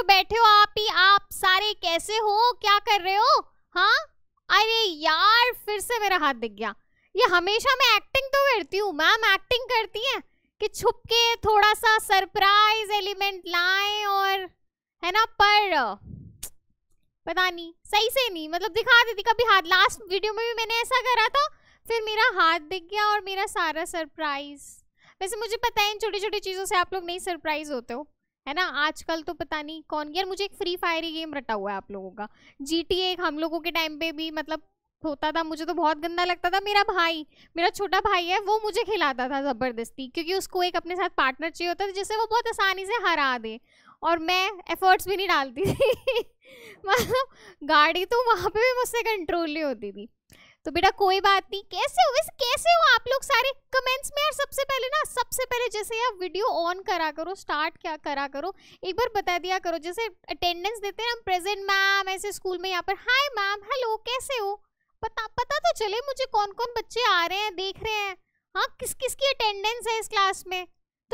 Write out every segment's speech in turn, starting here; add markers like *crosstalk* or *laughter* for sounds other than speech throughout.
जो बैठे हो आप ही आप सारे कैसे हो क्या कर रहे हो हाँ अरे यार फिर से मेरा हाथ दिख गया ये हमेशा मैं एक्टिंग तो करती हूँ मैम एक्टिंग करती है कि छुप के थोड़ा सा सरप्राइज एलिमेंट लाए और है ना पर पता नहीं सही से नहीं मतलब दिखा देती कभी हाथ लास्ट वीडियो में भी मैंने ऐसा करा था फिर मेरा हाथ दिख गया और मेरा सारा सरप्राइज वैसे मुझे पता है इन छोटी छोटी चीज़ों से आप लोग नहीं सरप्राइज होते हो है ना आजकल तो पता नहीं कौन यार मुझे एक फ्री फायर ही गेम रटा हुआ है आप लोगों का जी टी एक हम लोगों के टाइम पे भी मतलब होता था मुझे तो बहुत गंदा लगता था मेरा भाई मेरा छोटा भाई है वो मुझे खिलाता था ज़बरदस्ती क्योंकि उसको एक अपने साथ पार्टनर चाहिए होता था जिससे वो बहुत आसानी से हरा दे और मैं एफर्ट्स भी नहीं डालती थी *laughs* मतलब गाड़ी तो वहाँ पे भी मुझसे कंट्रोल नहीं होती थी तो बेटा कोई बात नहीं कैसे हो वैसे कैसे हो आप लोग सारे कमेंट्स में यार सबसे पहले ना सबसे पहले जैसे यार वीडियो ऑन करा करो स्टार्ट क्या करा करो एक बार बता दिया करो जैसे अटेंडेंस देते हैं हम प्रेजेंट मैम ऐसे स्कूल में यहाँ पर हाय मैम हेलो कैसे हो पता पता तो चले मुझे कौन कौन बच्चे आ रहे हैं देख रहे हैं हाँ किस किस की अटेंडेंस है इस क्लास में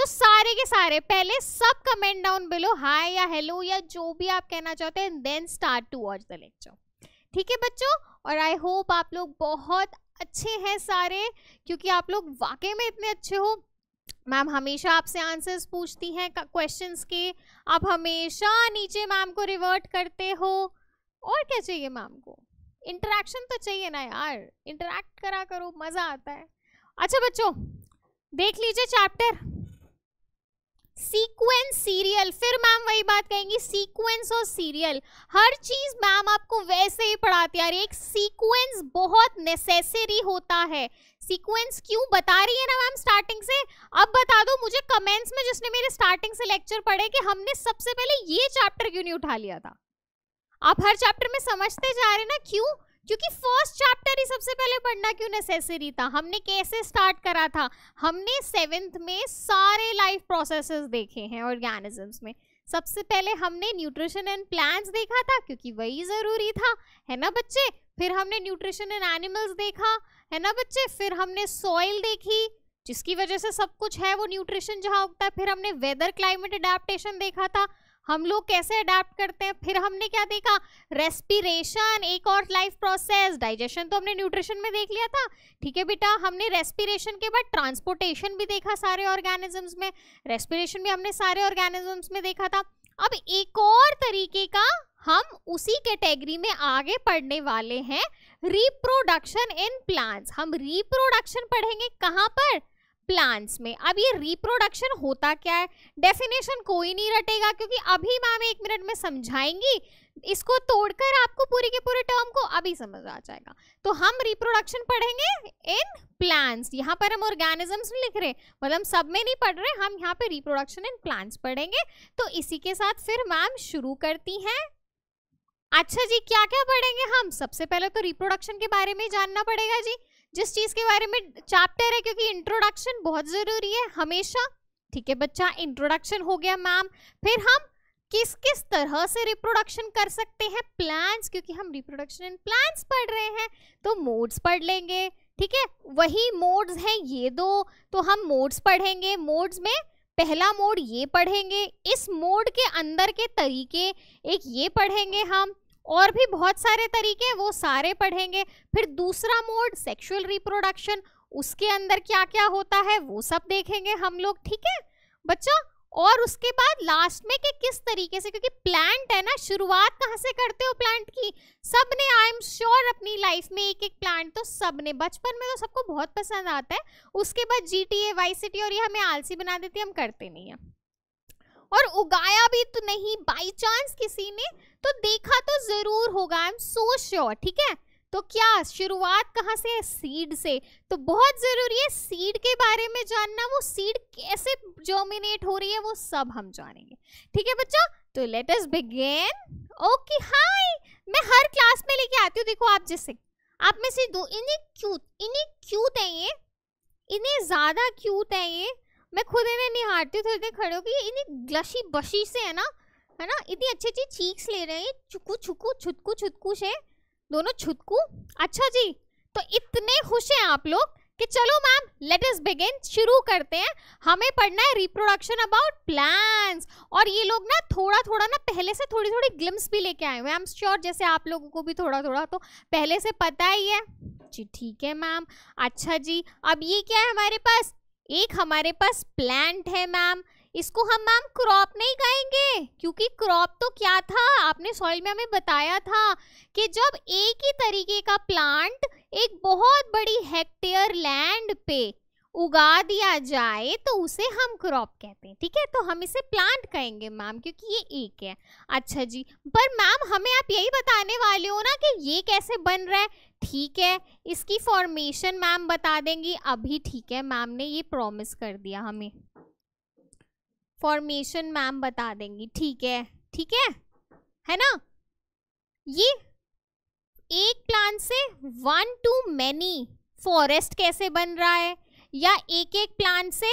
तो सारे के सारे पहले सब कमेंट डाउन बिलो हाय या हेलो या जो भी आप कहना चाहते हैं then start to watch the lecture ठीक है बच्चों और आई होप आप लोग बहुत अच्छे हैं सारे क्योंकि आप लोग वाकई में इतने अच्छे हो मैम हमेशा आपसे आंसर्स पूछती हैं क्वेश्चंस के आप हमेशा नीचे मैम को रिवर्ट करते हो और क्या चाहिए मैम को इंटरेक्शन तो चाहिए ना यार इंटरेक्ट करा करो मज़ा आता है अच्छा बच्चों देख लीजिए चैप्टर सीक्वेंस सीरियल फिर मैम वही बात कहेंगी सीक्वेंस और सीरियल हर चीज मैम आपको वैसे ही पढ़ाती आ रही है एक सीक्वेंस बहुत नेसेसरी होता है सीक्वेंस क्यों बता रही है ना मैम स्टार्टिंग से अब बता दो मुझे कमेंट्स में जिसने मेरे स्टार्टिंग से लेक्चर पढ़े कि हमने सबसे पहले ये चैप्टर क्यों नहीं उठा लिया था आप हर चैप्टर में समझते जा रहे ना क्यों क्योंकि फर्स्ट चैप्टर ही सबसे पहले पढ़ना क्यों नेसेसरी था हमने कैसे स्टार्ट करा था हमने सेवेंथ में सारे लाइफ प्रोसेसेस देखे हैं ऑर्गेनिजम्स में सबसे पहले हमने न्यूट्रिशन एंड प्लांट्स देखा था क्योंकि वही ज़रूरी था है ना बच्चे फिर हमने न्यूट्रिशन एंड एनिमल्स देखा है ना बच्चे फिर हमने सॉइल देखी जिसकी वजह से सब कुछ है वो न्यूट्रिशन जहाँ उगता है फिर हमने वेदर क्लाइमेट अडेप्टेशन देखा था हम लोग कैसे अडेप्ट करते हैं फिर हमने क्या देखा रेस्पिरेशन एक और लाइफ प्रोसेस डाइजेशन तो हमने न्यूट्रिशन में देख लिया था ठीक है बेटा हमने रेस्पिरेशन के बाद ट्रांसपोर्टेशन भी देखा सारे ऑर्गेनिजम्स में रेस्पिरेशन भी हमने सारे ऑर्गेनिजम्स में देखा था अब एक और तरीके का हम उसी कैटेगरी में आगे पढ़ने वाले हैं रिप्रोडक्शन इन प्लांट्स हम रिप्रोडक्शन पढ़ेंगे कहाँ पर प्लांट्स में अब ये रिप्रोडक्शन होता क्या है डेफिनेशन कोई नहीं रटेगा क्योंकि अभी मैम एक मिनट में समझाएंगी इसको तोड़कर आपको पूरी के पूरे टर्म को अभी समझ आ जाएगा तो हम रिप्रोडक्शन पढ़ेंगे इन प्लांट्स यहाँ पर हम ऑर्गेनिजम्स नहीं लिख रहे मतलब सब में नहीं पढ़ रहे हम यहाँ पर रिप्रोडक्शन इन प्लांट्स पढ़ेंगे तो इसी के साथ फिर मैम शुरू करती हैं अच्छा जी क्या क्या पढ़ेंगे हम सबसे पहले तो रिप्रोडक्शन के बारे में जानना पड़ेगा जी जिस चीज़ के बारे में चैप्टर है क्योंकि इंट्रोडक्शन बहुत ज़रूरी है हमेशा ठीक है बच्चा इंट्रोडक्शन हो गया मैम फिर हम किस किस तरह से रिप्रोडक्शन कर सकते हैं प्लांट्स क्योंकि हम रिप्रोडक्शन इन प्लांट्स पढ़ रहे हैं तो मोड्स पढ़ लेंगे ठीक है वही मोड्स हैं ये दो तो हम मोड्स पढ़ेंगे मोड्स में पहला मोड ये पढ़ेंगे इस मोड के अंदर के तरीके एक ये पढ़ेंगे हम और भी बहुत सारे तरीके वो सारे पढ़ेंगे फिर दूसरा मोड सेक्सुअल रिप्रोडक्शन उसके अंदर क्या क्या होता है वो सब देखेंगे हम लोग ठीक है बच्चों और उसके बाद लास्ट में कि किस तरीके से क्योंकि प्लांट है ना शुरुआत कहाँ से करते हो प्लांट की सब ने आई एम श्योर अपनी लाइफ में एक एक प्लांट तो सब ने बचपन में तो सबको बहुत पसंद आता है उसके बाद G T A Y city और ये हमें आलसी बना देती है हम करते नहीं हैं और उगाया भी तो नहीं बाई चांस किसी ने तो देखा तो जरूर होगा आई एम सो श्योर ठीक है तो क्या शुरुआत कहाँ से है सीड से तो बहुत ज़रूरी है सीड के बारे में जानना वो सीड कैसे जर्मिनेट हो रही है वो सब हम जानेंगे ठीक है बच्चों तो let us begin okay hi मैं हर क्लास में लेके आती हूँ देखो आप जैसे आप में से दो इन्हें क्यूट इन्हें क्यूट है ये इन्हें ज़्यादा क्यूट है ये मैं खुद इन्हें निहारती थोड़ी तो देर खड़े होकर इन्हें ग्लशी बशी से है ना है ना इतनी अच्छी अच्छी चीक्स ले रहे हैं छुकू छुकू छुटकू छुटकू से दोनों छुटकू अच्छा जी तो इतने खुश हैं आप लोग कि चलो मैम लेट अस बिगिन शुरू करते हैं हमें पढ़ना है रिप्रोडक्शन अबाउट प्लांट्स और ये लोग ना थोड़ा थोड़ा ना पहले से थोड़ी थोड़ी ग्लिम्स भी लेके आए हुए आई एम श्योर जैसे आप लोगों को भी थोड़ा थोड़ा तो पहले से पता ही है जी ठीक है मैम अच्छा जी अब ये क्या है हमारे पास एक हमारे पास प्लांट है मैम इसको हम मैम क्रॉप नहीं कहेंगे क्योंकि क्रॉप तो क्या था आपने सॉइल में हमें बताया था कि जब एक ही तरीके का प्लांट एक बहुत बड़ी हेक्टेयर लैंड पे उगा दिया जाए तो उसे हम क्रॉप कहते हैं ठीक है तो हम इसे प्लांट कहेंगे मैम क्योंकि ये एक है अच्छा जी पर मैम हमें आप यही बताने वाले हो ना कि ये कैसे बन रहा है ठीक है इसकी फॉर्मेशन मैम बता देंगी अभी ठीक है मैम ने ये प्रॉमिस कर दिया हमें फॉर्मेशन मैम बता देंगी ठीक है ठीक है है ना ये एक प्लांट से वन टू मैनी फॉरेस्ट कैसे बन रहा है या एक एक प्लांट से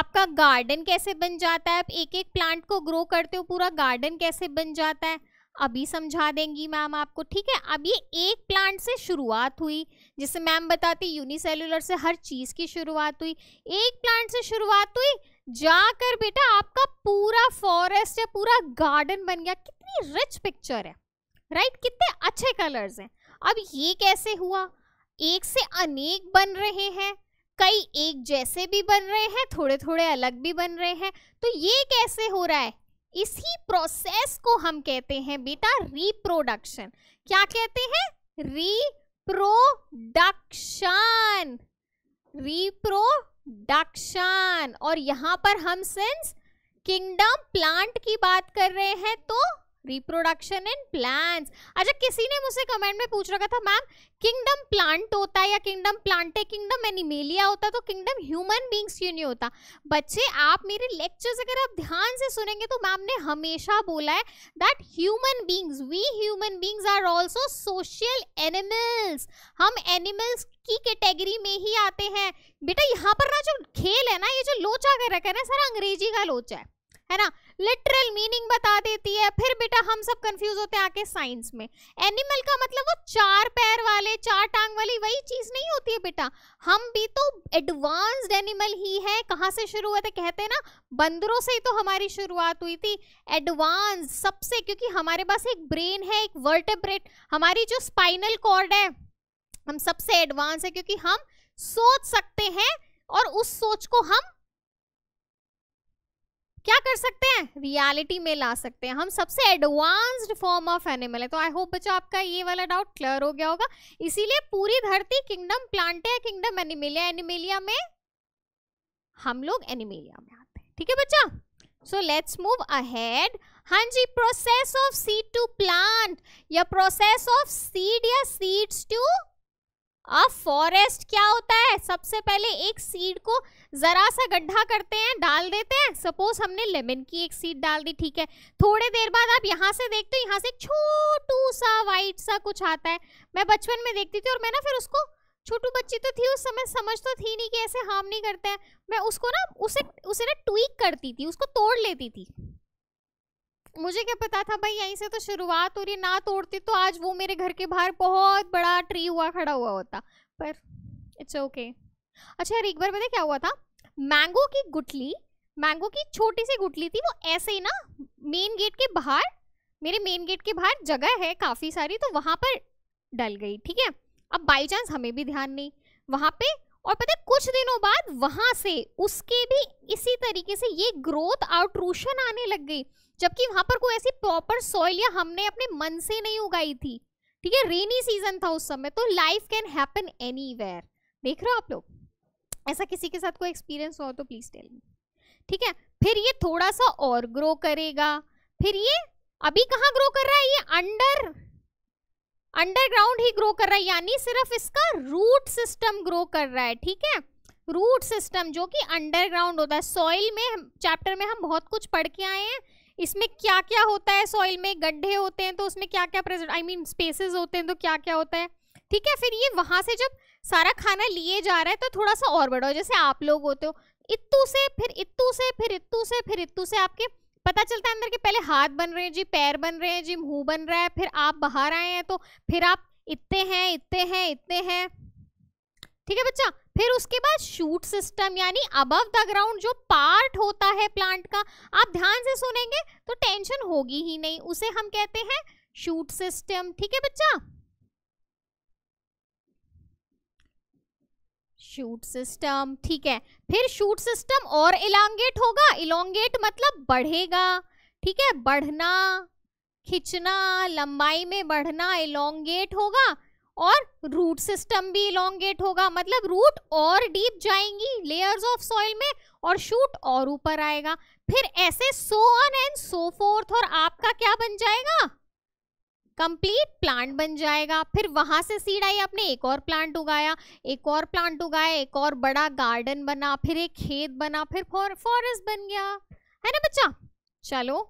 आपका गार्डन कैसे बन जाता है आप एक एक प्लांट को ग्रो करते हो पूरा गार्डन कैसे बन जाता है अभी समझा देंगी मैम आपको ठीक है अब ये एक प्लांट से शुरुआत हुई जैसे मैम बताती यूनिसेलुलर से हर चीज़ की शुरुआत हुई एक प्लांट से शुरुआत हुई जाकर बेटा आपका पूरा फॉरेस्ट है पूरा गार्डन बन गया कितनी रिच पिक्चर है राइट कितने अच्छे कलर्स हैं अब ये कैसे हुआ एक से अनेक बन रहे हैं कई एक जैसे भी बन रहे हैं थोड़े थोड़े अलग भी बन रहे हैं तो ये कैसे हो रहा है इसी प्रोसेस को हम कहते हैं बेटा रिप्रोडक्शन क्या कहते हैं रिप्रोडक्शन रिप्रोडक्शन और यहां पर हम सिंस किंगडम प्लांट की बात कर रहे हैं तो रिप्रोडक्शन इन प्लांट अच्छा किसी ने मुझसे कमेंट में पूछ रखा था मैम किंगडम प्लांट होता है या किंगडम प्लांट है किंगडम एनिमेलिया होता है तो किंगडम ह्यूमन बींग्स क्यों नहीं होता बच्चे आप मेरे लेक्चर्स अगर आप ध्यान से सुनेंगे तो मैम ने हमेशा बोला है that human beings we human beings are also social animals हम एनिमल्स की कैटेगरी में ही आते हैं बेटा यहाँ पर ना जो खेल है ना ये जो लोचा कर रखा है ना सारा अंग्रेजी का लोचा है है ना लिटरल मीनिंग बता देती है फिर बेटा हम सब कंफ्यूज होते हैं आके साइंस में एनिमल का मतलब वो चार पैर वाले चार टांग वाली वही चीज नहीं होती है बेटा हम भी तो एडवांस्ड एनिमल ही है कहाँ से शुरू हुए थे कहते हैं ना बंदरों से ही तो हमारी शुरुआत हुई थी एडवांस सबसे क्योंकि हमारे पास एक ब्रेन है एक वर्टेब्रेट हमारी जो स्पाइनल कॉर्ड है हम सबसे एडवांस है क्योंकि हम सोच सकते हैं और उस सोच को हम क्या कर सकते हैं रियलिटी में ला सकते हैं हम सबसे एडवांस्ड फॉर्म ऑफ एनिमल है तो आई होप बच्चों आपका ये वाला डाउट क्लियर हो गया होगा इसीलिए पूरी धरती किंगडम प्लांट है किंगडम एनिमेलिया एनिमेलिया में हम लोग एनिमेलिया में आते हैं ठीक है बच्चा सो लेट्स मूव अहेड हाँ जी process of seed to plant या प्रोसेस ऑफ सीड या सीड्स टू अब फॉरेस्ट क्या होता है सबसे पहले एक सीड को ज़रा सा गड्ढा करते हैं डाल देते हैं सपोज हमने लेमन की एक सीड डाल दी ठीक है थोड़े देर बाद आप यहाँ से देखते हो यहाँ से छोटू सा वाइट सा कुछ आता है मैं बचपन में देखती थी और मैं ना फिर उसको छोटू बच्ची तो थी उस समय समझ तो थी नहीं कि ऐसे हार्म नहीं करते हैं मैं उसको ना उसे उसे ना ट्वीक करती थी उसको तोड़ लेती थी मुझे क्या पता था भाई यहीं से तो शुरुआत हो रही ना तोड़ती तो आज वो मेरे घर के बाहर बहुत बड़ा ट्री हुआ खड़ा हुआ होता पर इट्स ओके okay. अच्छा यार एक बार पता क्या हुआ था मैंगो की गुटली मैंगो की छोटी सी गुटली थी वो ऐसे ही ना मेन गेट के बाहर मेरे मेन गेट के बाहर जगह है काफ़ी सारी तो वहाँ पर डल गई ठीक है अब बाई चांस हमें भी ध्यान नहीं वहाँ पे और पता है कुछ दिनों बाद वहाँ से उसके भी इसी तरीके से ये ग्रोथ आउट्रूशन आने लग गई जबकि वहां पर कोई ऐसी प्रॉपर सॉइल या हमने अपने मन से नहीं उगाई थी ठीक है रेनी सीजन था उस समय तो लाइफ कैन हैपन एनी देख रहे हो आप लोग ऐसा किसी के साथ कोई एक्सपीरियंस हो तो प्लीज टेल मी ठीक है फिर ये थोड़ा सा और ग्रो करेगा फिर ये अभी कहाँ ग्रो कर रहा है ये अंडर अंडरग्राउंड ही ग्रो कर रहा है यानी सिर्फ इसका रूट सिस्टम ग्रो कर रहा है ठीक है रूट सिस्टम जो कि अंडरग्राउंड होता है सॉइल में चैप्टर में हम बहुत कुछ पढ़ के आए हैं इसमें क्या क्या होता है सॉइल में गड्ढे होते हैं तो उसमें क्या क्या प्रेजेंट आई मीन स्पेसेस होते हैं तो क्या क्या होता है ठीक है फिर ये वहाँ से जब सारा खाना लिए जा रहा है तो थोड़ा सा और बढ़ाओ जैसे आप लोग होते हो इत्तू से फिर इत्तू से फिर इत्तू से फिर इत्तू से आपके पता चलता है अंदर के पहले हाथ बन रहे हैं जी पैर बन रहे हैं जी मुंह बन रहा है फिर आप बाहर आए हैं तो फिर आप इतने हैं इतने हैं इतने हैं ठीक है बच्चा फिर उसके बाद शूट सिस्टम यानी अबव द ग्राउंड जो पार्ट होता है प्लांट का आप ध्यान से सुनेंगे तो टेंशन होगी ही नहीं उसे हम कहते हैं शूट सिस्टम ठीक है बच्चा शूट सिस्टम ठीक है फिर शूट सिस्टम और इलांगेट होगा इलांगेट मतलब बढ़ेगा ठीक है बढ़ना खिंचना लंबाई में बढ़ना इलोंगेट होगा और रूट सिस्टम भी इलांगेट होगा मतलब रूट और डीप जाएंगी लेयर्स ऑफ सॉइल में और शूट और ऊपर आएगा फिर ऐसे so on and so forth और आपका क्या बन जाएगा कंप्लीट प्लांट बन जाएगा फिर वहां से सीड आई आपने एक और प्लांट उगाया एक और प्लांट उगाया एक और बड़ा गार्डन बना फिर एक खेत बना फिर फॉरेस्ट बन गया है ना बच्चा चलो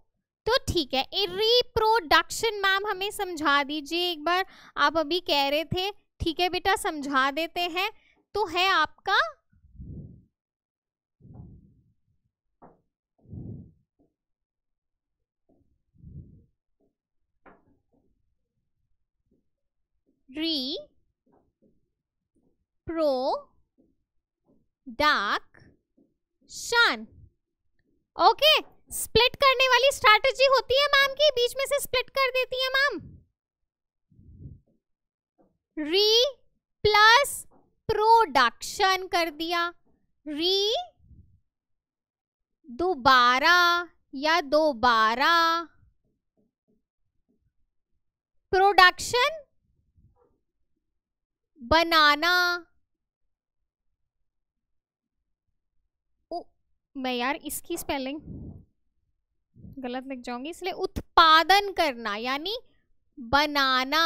तो ठीक है रिप्रोडक्शन मैम हमें समझा दीजिए एक बार आप अभी कह रहे थे ठीक है बेटा समझा देते हैं तो है आपका री प्रो डाक शान okay स्प्लिट करने वाली स्ट्रैटेजी होती है मैम की बीच में से स्प्लिट कर देती है मैम री प्लस प्रोडक्शन कर दिया री दोबारा या दोबारा प्रोडक्शन बनाना ओ, मैं यार इसकी स्पेलिंग गलत लिख जाऊंगी इसलिए उत्पादन करना यानी बनाना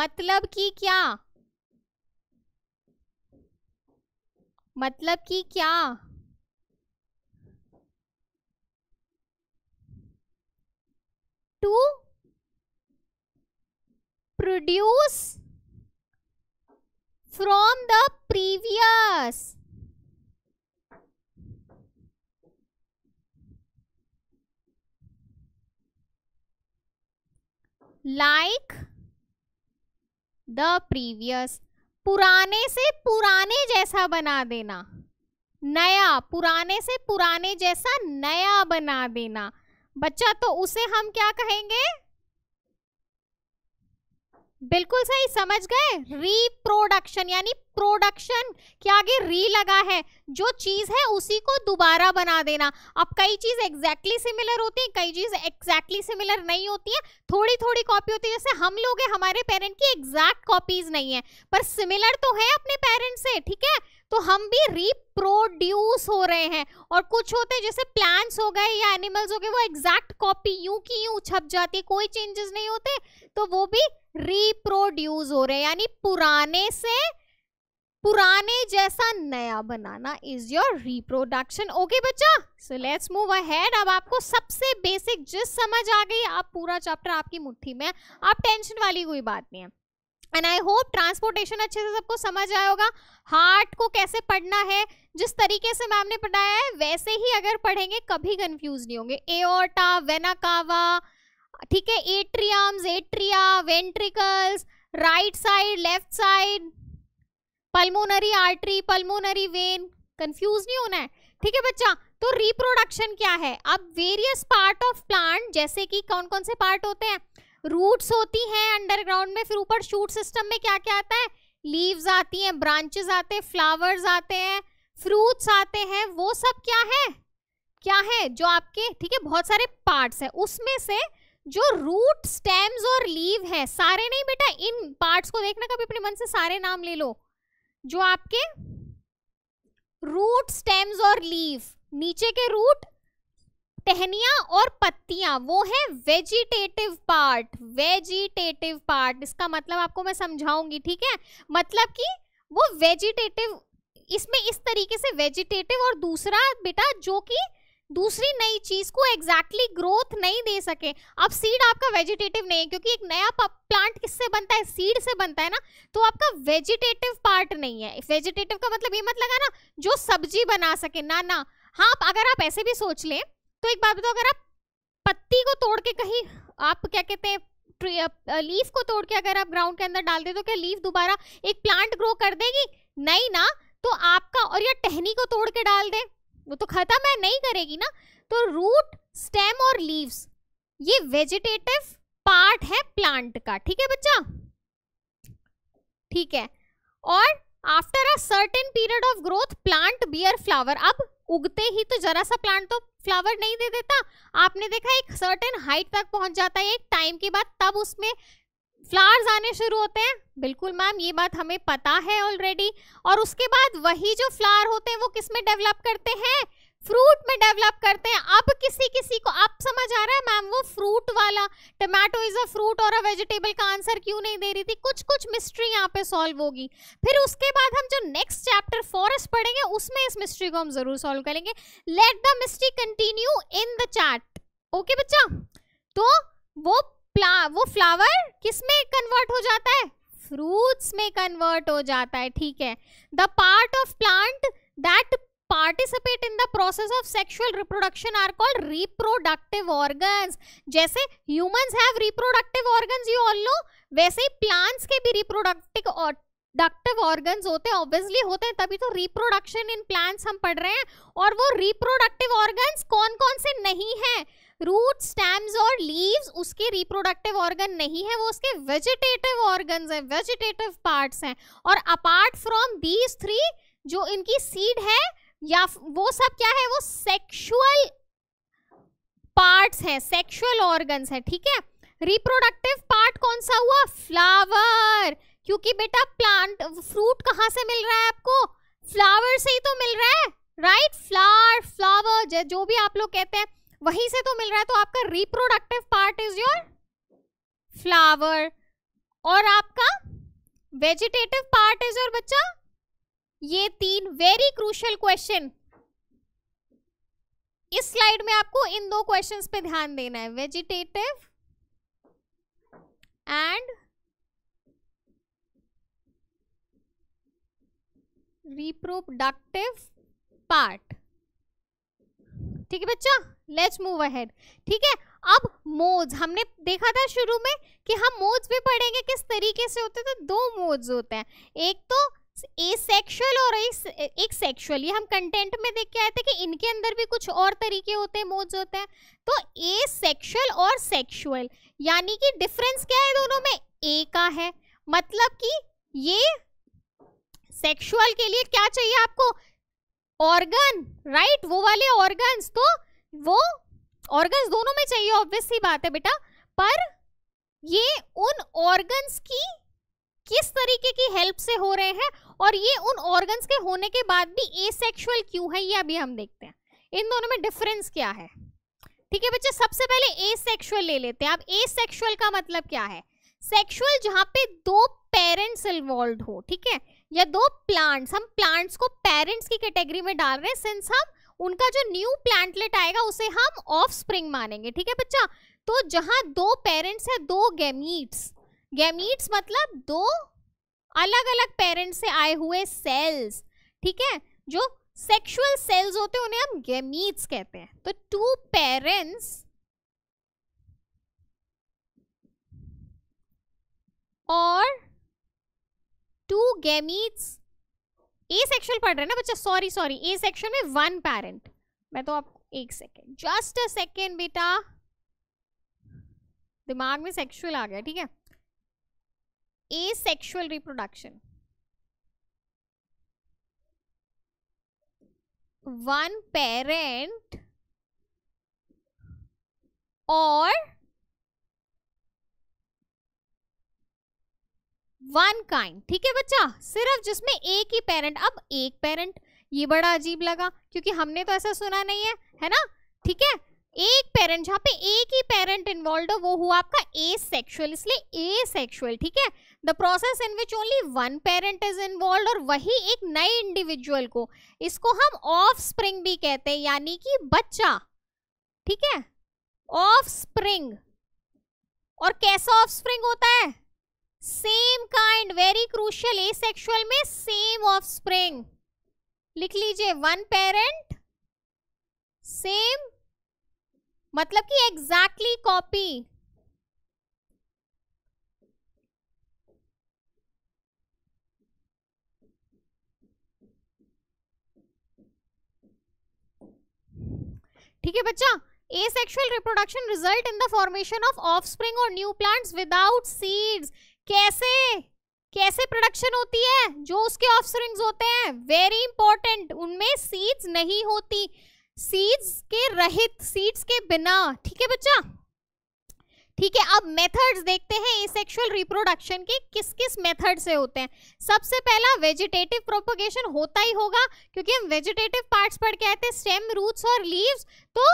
मतलब कि क्या मतलब कि क्या to produce from the previous like the previous पुराने से पुराने जैसा बना देना नया पुराने से पुराने जैसा नया बना देना बच्चा तो उसे हम क्या कहेंगे बिल्कुल सही समझ गए रिप्रोडक्शन यानी प्रोडक्शन के आगे री लगा है जो चीज है उसी को दोबारा बना देना अब कई चीज एग्जैक्टली सिमिलर होती है कई चीज एग्जैक्टली सिमिलर नहीं होती है थोड़ी थोड़ी कॉपी होती है जैसे हम लोग हैं हमारे पेरेंट की एग्जैक्ट कॉपीज नहीं है पर सिमिलर तो है अपने पेरेंट से ठीक है तो हम भी रिप्रोड्यूस हो रहे हैं और कुछ होते हैं जैसे प्लांट्स हो गए या एनिमल्स हो गए वो एग्जैक्ट कॉपी यूं की यूं छप जाती है कोई चेंजेस नहीं होते तो वो भी रिप्रोड्यूस हो रहे हैं यानी पुराने से पुराने जैसा नया बनाना इज योर रिप्रोडक्शन ओके बच्चा सो लेट्स मूव अहेड अब आपको सबसे बेसिक जिस समझ आ गई आप पूरा चैप्टर आपकी मुट्ठी में आप टेंशन वाली कोई बात नहीं है एंड आई होप ट्रांसपोर्टेशन अच्छे से सबको समझ आया होगा हार्ट को कैसे पढ़ना है जिस तरीके से मैम ने पढ़ाया है वैसे ही अगर पढ़ेंगे कभी कंफ्यूज नहीं होंगे एओटा वेनाकावा ठीक है atriums atria ventricles right side left side pulmonary artery pulmonary vein confuse नहीं होना है ठीक है बच्चा तो रिप्रोडक्शन क्या है अब वेरियस पार्ट ऑफ प्लांट जैसे कि कौन कौन से पार्ट होते हैं रूट्स होती हैं अंडरग्राउंड में फिर ऊपर शूट सिस्टम में क्या क्या आता है लीव्स आती हैं ब्रांचेस आते हैं फ्लावर्स आते हैं फ्रूट्स आते हैं वो सब क्या है क्या है जो आपके ठीक है बहुत सारे पार्ट्स हैं उसमें से जो रूट स्टेम्स और लीव है सारे नहीं बेटा इन पार्ट्स को देखना कभी अपने मन से सारे नाम ले लो जो आपके रूट स्टेम्स और लीव नीचे के रूट टहनिया और पत्तियां वो है वेजिटेटिव पार्ट वेजिटेटिव पार्ट इसका मतलब आपको मैं समझाऊंगी ठीक है मतलब कि वो वेजिटेटिव इसमें इस तरीके से वेजिटेटिव और दूसरा बेटा जो कि दूसरी नई चीज को एग्जैक्टली exactly ग्रोथ नहीं दे सके अब सीड आपका वेजिटेटिव नहीं है क्योंकि एक नया प्लांट किससे बनता है सीड से बनता है ना तो आपका वेजिटेटिव पार्ट नहीं है वेजिटेटिव का मतलब ये मत लगा ना जो सब्जी बना सके ना ना हाँ अगर आप ऐसे भी सोच लें तो एक बात बताओ अगर आप पत्ती को तोड़ के कहीं आप क्या कहते हैं लीफ को तोड़ के अगर आप ग्राउंड के अंदर डाल दे तो क्या लीफ दोबारा एक प्लांट ग्रो कर देगी नहीं ना तो आपका और या टहनी को तोड़ के डाल दे वो तो खत्म है नहीं करेगी ना तो रूट स्टेम और लीव्स ये वेजिटेटिव पार्ट है प्लांट का ठीक है बच्चा ठीक है और after a certain period of growth plant bear flower अब उगते ही तो जरा सा प्लांट तो फ्लावर नहीं दे देता आपने देखा एक सर्टेन हाइट तक पहुंच जाता है एक टाइम के बाद तब उसमें फ्लावर्स आने शुरू होते हैं बिल्कुल मैम ये बात हमें पता है ऑलरेडी और उसके बाद वही जो फ्लावर होते हैं वो किस में डेवलप करते हैं फ्रूट में डेवलप करते हैं अब किसी किसी को आप समझ आ रहा है मैम वो फ्रूट वाला टमाटो इज अ फ्रूट और अ वेजिटेबल का आंसर क्यों नहीं दे रही थी कुछ कुछ मिस्ट्री यहाँ पे सॉल्व होगी फिर उसके बाद हम जो नेक्स्ट चैप्टर फॉरेस्ट पढ़ेंगे उसमें इस मिस्ट्री को हम जरूर सॉल्व करेंगे let the mystery continue in the chat okay बच्चा तो वो वो फ्लावर किस में कन्वर्ट हो जाता है फ्रूट्स में कन्वर्ट हो जाता है ठीक है the part of plant that participate in the process of sexual reproduction are called reproductive organs जैसे humans have reproductive organs you all know वैसे ही प्लांट्स के भी रिप्रोडक्टिव डक्टिव ऑर्गन्स होते हैं ऑब्वियसली होते हैं तभी तो रिप्रोडक्शन इन प्लांट्स हम पढ़ रहे हैं और वो रिप्रोडक्टिव ऑर्गन्स कौन कौन से नहीं हैं रूट स्टेम्स और लीव्स उसके रिप्रोडक्टिव ऑर्गन नहीं है वो उसके वेजिटेटिव ऑर्गन हैं वेजिटेटिव पार्ट्स हैं और अपार्ट फ्रॉम दीज थ्री जो इनकी सीड है या वो सब क्या है वो सेक्सुअल पार्ट्स हैं सेक्सुअल ऑर्गन हैं ठीक है रिप्रोडक्टिव पार्ट कौन सा हुआ फ्लावर क्योंकि बेटा प्लांट फ्रूट कहाँ से मिल रहा है आपको फ्लावर से ही तो मिल रहा है राइट फ्लावर फ्लावर जो भी आप लोग कहते हैं वहीं से तो मिल रहा है तो आपका reproductive part is your flower और आपका वेजिटेटिव पार्ट इज योर बच्चा ये तीन वेरी क्रूशल क्वेश्चन इस स्लाइड में आपको इन दो क्वेश्चंस पे ध्यान देना है वेजिटेटिव एंड रिप्रोडक्टिव पार्ट ठीक है बच्चा लेट्स मूव अहेड ठीक है अब मोड्स हमने देखा था शुरू में कि हम मोड्स भी पढ़ेंगे किस तरीके से होते हैं तो दो मोड्स होते हैं एक तो ए सेक्सुअल और एक सेक्सुअल ये हम कंटेंट में देख के आए थे कि इनके अंदर भी कुछ और तरीके होते हैं मोड्स होते हैं तो ए सेक्सुअल और सेक्सुअल यानी कि डिफरेंस क्या है दोनों में ए का है मतलब कि ये सेक्सुअल के लिए क्या चाहिए आपको ऑर्गन राइट वो वाले ऑर्गन्स तो वो ऑर्गन्स दोनों में चाहिए ऑब्वियस ही बात है बेटा पर ये उन ऑर्गन्स की किस तरीके की हेल्प से हो रहे हैं और ये उन ऑर्गन्स के होने के बाद भी एसेक्सुअल क्यों है ये अभी हम देखते हैं इन दोनों में डिफरेंस क्या है ठीक है बच्चे सबसे पहले एसेक्सुअल ले लेते हैं अब एसेक्सुअल का मतलब क्या है सेक्सुअल जहां पे दो पेरेंट्स इन्वॉल्व हो ठीक है या दो प्लांट्स हम प्लांट्स को पेरेंट्स की कैटेगरी में डाल रहे हैं सिंस हम उनका जो न्यू प्लांटलेट आएगा उसे हम ऑफ स्प्रिंग मानेंगे ठीक है बच्चा तो जहां दो पेरेंट्स है दो गैमीट्स गैमीट्स मतलब दो अलग अलग पेरेंट्स से आए हुए सेल्स ठीक है जो सेक्सुअल सेल्स होते हैं उन्हें हम गैमीट्स कहते हैं तो टू पेरेंट्स और टू गैमीट्स ए सेक्शुअल पढ़ रहे हैं ना बच्चा सॉरी सॉरी ए सेक्शन में वन पेरेंट मैं तो आपको एक सेकेंड जस्ट अ सेकेंड बेटा दिमाग में सेक्शुअल आ गया ठीक है asexual reproduction one parent और वन काइंड ठीक है बच्चा सिर्फ जिसमें एक ही पेरेंट अब एक पेरेंट ये बड़ा अजीब लगा क्योंकि हमने तो ऐसा सुना नहीं है है ना ठीक है एक पेरेंट जहाँ पे एक ही पेरेंट इन्वॉल्व हो वो हुआ आपका ए सेक्सुअल इसलिए ए सेक्सुअल ठीक है the process in which only one parent is involve और वही एक नए इंडिविजुअल को इसको हम ऑफ स्प्रिंग भी कहते हैं यानी कि बच्चा ठीक है ऑफ स्प्रिंग और कैसा ऑफ स्प्रिंग होता है same kind very crucial asexual में सेम ऑफ स्प्रिंग लिख लीजिए वन पेरेंट सेम मतलब कि एग्जैक्टली कॉपी ठीक है बच्चा asexual reproduction result in the formation of offspring और न्यू प्लांट्स विदाउट सीड्स कैसे कैसे प्रोडक्शन होती है जो उसके ऑफस्प्रिंग्स होते हैं वेरी इंपॉर्टेंट उनमें सीड्स नहीं होती सीड्स के रहित सीड्स के बिना ठीक है बच्चा ठीक है अब मेथड्स देखते हैं सेक्सुअल रिप्रोडक्शन के किस किस मेथड से होते हैं सबसे पहला वेजिटेटिव प्रोपोगेशन होता ही होगा क्योंकि हम वेजिटेटिव पार्ट्स पढ़ के आए थे स्टेम रूट्स और लीव्स तो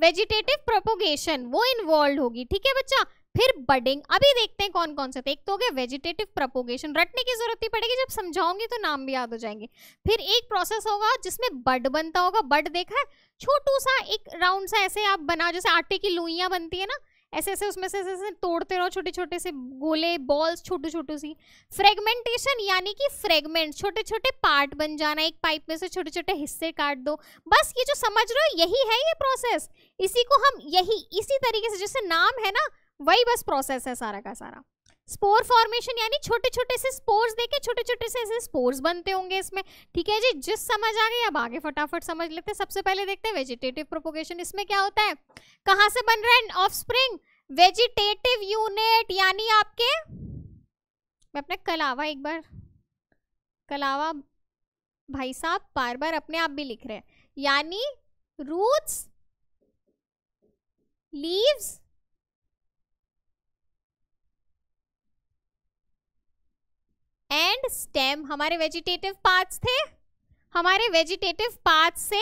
वेजिटेटिव प्रोपोगेशन वो इन्वॉल्व होगी ठीक है बच्चा फिर बडिंग अभी देखते हैं कौन कौन से थे एक तो हो गया वेजिटेटिव प्रपोगेशन रटने की जरूरत ही पड़ेगी जब समझाऊंगी तो नाम भी याद हो जाएंगे फिर एक प्रोसेस होगा जिसमें बड बनता होगा बड देखा है छोटू सा एक राउंड सा ऐसे आप बना जैसे आटे की लुइयाँ बनती है ना ऐसे ऐसे उसमें से ऐसे ऐसे तोड़ते रहो छोटे छोटे से गोले बॉल्स छोटू छोटू सी फ्रेगमेंटेशन यानी कि फ्रेगमेंट छोटे छोटे पार्ट बन जाना एक पाइप में से छोटे छोटे हिस्से काट दो बस ये जो समझ रहे हो यही है ये प्रोसेस इसी को हम यही इसी तरीके से जैसे नाम है ना वही बस प्रोसेस है सारा का सारा स्पोर फॉर्मेशन यानी छोटे छोटे से स्पोर्स देखे छोटे छोटे से ऐसे स्पोर्स बनते होंगे इसमें ठीक है जी जिस समझ आ गई अब आगे फटाफट समझ लेते हैं सबसे पहले देखते हैं वेजिटेटिव प्रोपोगेशन इसमें क्या होता है कहाँ से बन रहा है ऑफ स्प्रिंग वेजिटेटिव यूनिट यानी आपके मैं अपने कलावा एक बार कलावा भाई साहब बार बार अपने आप भी लिख रहे हैं यानी रूट्स लीव्स एंड स्टेम हमारे वेजिटेटिव पार्ट्स थे हमारे वेजिटेटिव पार्ट्स से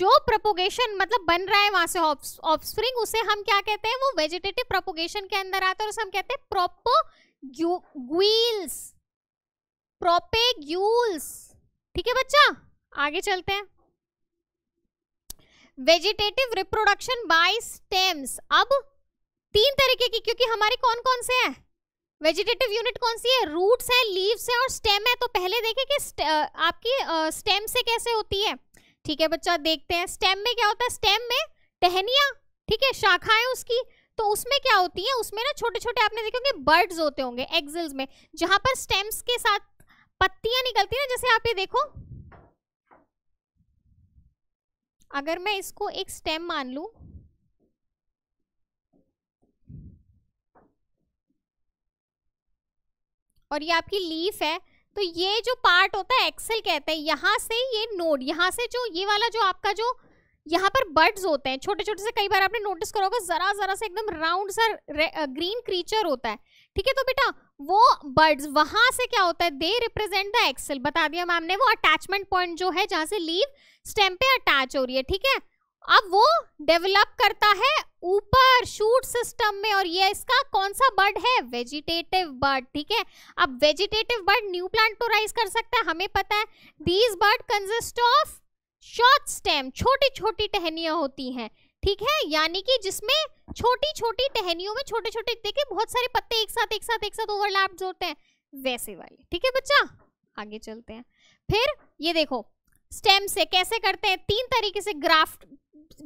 जो प्रोपोगेशन मतलब बन रहा है वहां से ऑफस्प्रिंग उसे हम क्या कहते हैं वो वेजिटेटिव प्रोपोगेशन के अंदर आता है और उसे हम कहते हैं प्रोपोग्यूल्स प्रोपेग्यूल्स ठीक है बच्चा आगे चलते हैं वेजिटेटिव रिप्रोडक्शन बाय स्टेम्स अब तीन तरीके की क्योंकि हमारे कौन कौन से हैं वेजिटेटिव यूनिट कौन सी है रूट्स है लीव्स है और स्टेम है तो पहले देखें कि आपकी स्टेम से कैसे होती है ठीक है बच्चा देखते हैं स्टेम में क्या होता है स्टेम में टहनिया ठीक है शाखाएं उसकी तो उसमें क्या होती है उसमें ना छोटे छोटे आपने देखे होंगे बर्ड्स होते होंगे एक्सल्स में जहां पर स्टेम्स के साथ पत्तियां निकलती है ना जैसे आप ये देखो अगर मैं इसको एक स्टेम मान लू और ये आपकी लीफ है तो ये जो पार्ट होता है एक्सेल कहते हैं यहाँ से ये नोड यहाँ से जो ये वाला जो आपका जो यहाँ पर बर्ड्स होते हैं छोटे छोटे से कई बार आपने नोटिस करा होगा जरा जरा से एकदम राउंड सा ग्रीन क्रीचर होता है ठीक है तो बेटा वो बर्ड्स वहां से क्या होता है दे रिप्रेजेंट द एक्सेल बता दिया मैम ने वो अटैचमेंट पॉइंट जो है जहाँ से लीव स्टेम पे अटैच हो रही है ठीक है अब वो डेवलप करता है ऊपर शूट सिस्टम में और ये इसका कौन सा बर्ड है वेजिटेटिव बर्ड ठीक है अब वेजिटेटिव बर्ड न्यू प्लांट तो राइज कर सकता है हमें पता है these bud consist of short stem छोटी छोटी टहनियाँ होती हैं ठीक है यानी कि जिसमें छोटी छोटी टहनियों में छोटे छोटे देखिए बहुत सारे पत्ते एक साथ एक साथ एक साथ ओवरलैप होते हैं वैसे वाले ठीक है बच्चा आगे चलते हैं फिर ये देखो स्टेम से कैसे करते हैं तीन तरीके से ग्राफ्ट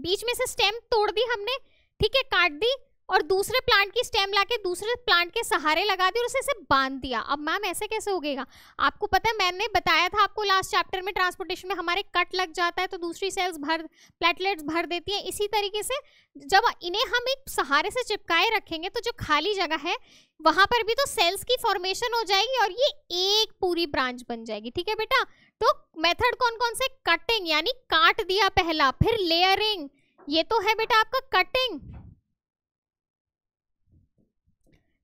बीच में से स्टेम तोड़ दी हमने ठीक है काट दी और दूसरे प्लांट की स्टेम लाके दूसरे प्लांट के सहारे लगा दी और उसे बांध दिया अब मैम ऐसे कैसे हो गएगा आपको पता है मैंने बताया था आपको लास्ट चैप्टर में ट्रांसपोर्टेशन में हमारे कट लग जाता है तो दूसरी सेल्स भर प्लेटलेट्स भर देती है इसी तरीके से जब इन्हें हम एक सहारे से चिपकाए रखेंगे तो जो खाली जगह है वहां पर भी तो सेल्स की फॉर्मेशन हो जाएगी और ये एक पूरी ब्रांच बन जाएगी ठीक है बेटा तो मेथड कौन कौन से कटिंग यानी काट दिया पहला फिर लेयरिंग ये तो है बेटा आपका कटिंग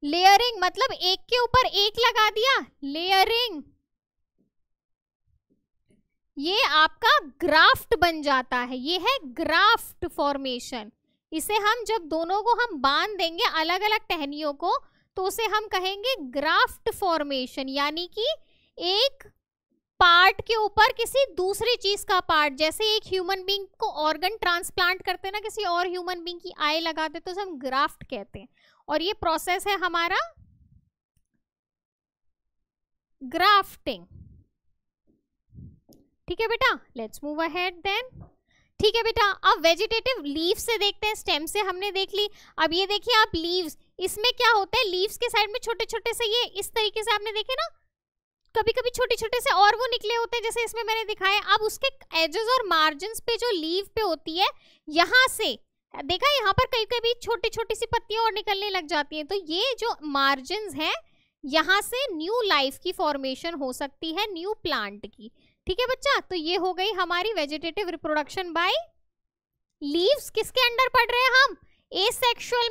लेयरिंग मतलब एक के ऊपर एक लगा दिया लेयरिंग ये आपका ग्राफ्ट बन जाता है ये है ग्राफ्ट फॉर्मेशन इसे हम जब दोनों को हम बांध देंगे अलग अलग टहनियों को तो उसे हम कहेंगे ग्राफ्ट फॉर्मेशन यानी कि एक पार्ट के ऊपर किसी दूसरी चीज का पार्ट जैसे एक ह्यूमन बींग को ऑर्गन ट्रांसप्लांट करते हैं ना किसी और ह्यूमन बींग की आय लगाते तो हम ग्राफ्ट कहते हैं और ये प्रोसेस है हमारा ग्राफ्टिंग ठीक है बेटा लेट्स मूव अहेड देन ठीक है बेटा अब वेजिटेटिव लीव से देखते हैं स्टेम से हमने देख ली अब ये देखिए आप लीव्स इसमें क्या होता है लीव्स के साइड में छोटे छोटे से ये इस तरीके से आपने देखे ना कभी कभी छोटे छोटे से और वो निकले होते हैं जैसे इसमें मैंने दिखाया अब उसके एजेस और मार्जिन पे जो लीव पे होती है यहाँ से देखा यहाँ पर कभी कभी छोटी छोटी सी पत्तियां और निकलने लग जाती हैं तो ये जो मार्जिन हैं यहाँ से न्यू लाइफ की फॉर्मेशन हो सकती है न्यू प्लांट की ठीक है बच्चा तो ये हो गई हमारी वेजिटेटिव रिप्रोडक्शन बाय लीव्स किसके अंडर पड़ रहे हैं हम ए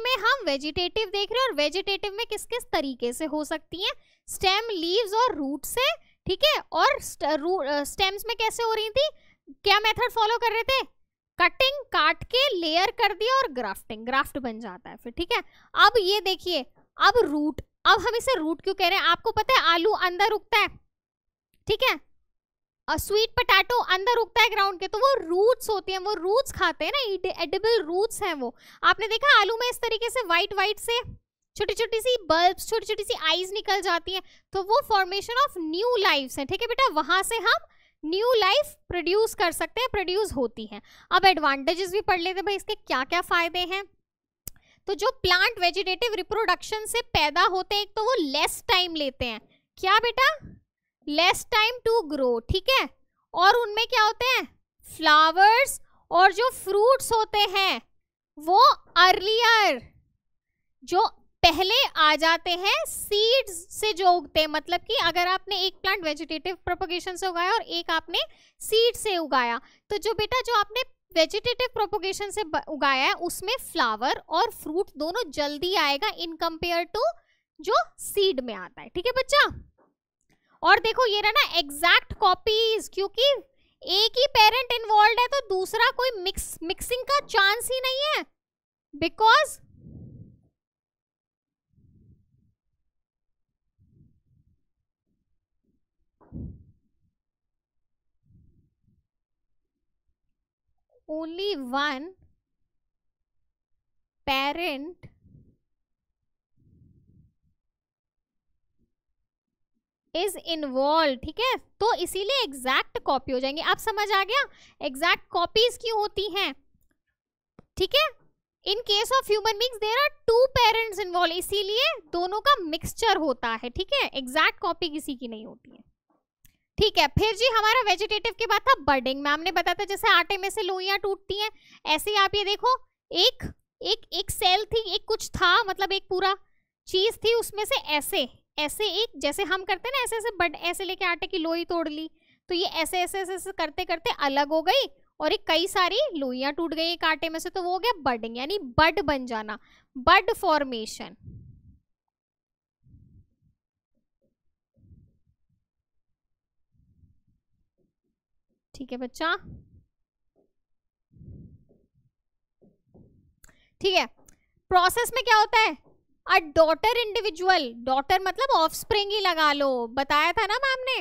में हम वेजिटेटिव देख रहे हैं और वेजिटेटिव में किस किस तरीके से हो सकती हैं स्टेम लीव्स और रूट से ठीक है और स्टेम्स में कैसे हो रही थी क्या मेथड फॉलो कर रहे थे कटिंग काट के लेयर कर दिया और ग्राफ्टिंग ग्राफ्ट बन जाता है फिर ठीक है अब ये देखिए अब रूट अब हम इसे रूट क्यों कह रहे हैं आपको पता है आलू अंदर उगता है ठीक है स्वीट पटाटो अंदर उगता है ग्राउंड के तो वो रूट्स होती हैं वो रूट्स खाते हैं ना एडिबल रूट्स हैं वो आपने देखा आलू में इस तरीके से वाइट वाइट से छोटी छोटी सी बल्ब्स छोटी छोटी सी आईज निकल जाती हैं तो वो फॉर्मेशन ऑफ न्यू लाइफ है ठीक है बेटा वहां से हम न्यू लाइफ प्रोड्यूस कर सकते हैं प्रोड्यूस होती हैं अब एडवांटेजेस भी पढ़ लेते हैं भाई इसके क्या क्या फ़ायदे हैं तो जो प्लांट वेजिटेटिव रिप्रोडक्शन से पैदा होते हैं एक तो वो लेस टाइम लेते हैं क्या बेटा लेस टाइम टू ग्रो ठीक है और उनमें क्या होते हैं फ्लावर्स और जो फ्रूट्स होते हैं वो अर्लियर जो पहले आ जाते हैं सीड्स से जो उगते हैं मतलब कि अगर आपने एक प्लांट वेजिटेटिव प्रोपोगेशन से उगाया और एक आपने सीड से उगाया तो जो बेटा जो आपने वेजिटेटिव प्रोपोगेशन से उगाया है उसमें फ्लावर और फ्रूट दोनों जल्दी आएगा इन कंपेयर टू जो सीड में आता है ठीक है बच्चा और देखो ये रहा ना एग्जैक्ट कॉपीज क्योंकि एक ही पेरेंट इन्वॉल्व है तो दूसरा कोई मिक्स मिक्सिंग का चांस ही नहीं है because only one parent is involve ठीक है तो इसीलिए एग्जैक्ट कॉपी हो जाएंगे आप समझ आ गया एग्जैक्ट कॉपीज क्यों होती हैं ठीक है in case of human beings there are two parents involve इसीलिए दोनों का मिक्सचर होता है ठीक है एग्जैक्ट कॉपी किसी की नहीं होती है ठीक है फिर जी हमारा वेजिटेटिव की बात था बर्डिंग में हमने बताया था जैसे आटे में से लोहियाँ टूटती हैं ऐसे आप ये देखो एक एक एक सेल थी एक कुछ था मतलब एक पूरा चीज़ थी उसमें से ऐसे ऐसे एक जैसे हम करते हैं ना ऐसे ऐसे बड ऐसे लेके आटे की लोई तोड़ ली तो ये ऐसे ऐसे ऐसे ऐसे करते करते अलग हो गई और एक कई सारी लोहियाँ टूट गई एक आटे में से तो वो हो गया बर्डिंग यानी बड बन जाना बड फॉर्मेशन ठीक है बच्चा ठीक है प्रोसेस में क्या होता है अ डॉटर इंडिविजुअल डॉटर मतलब ऑफस्प्रिंग ही लगा लो बताया था ना मैम ने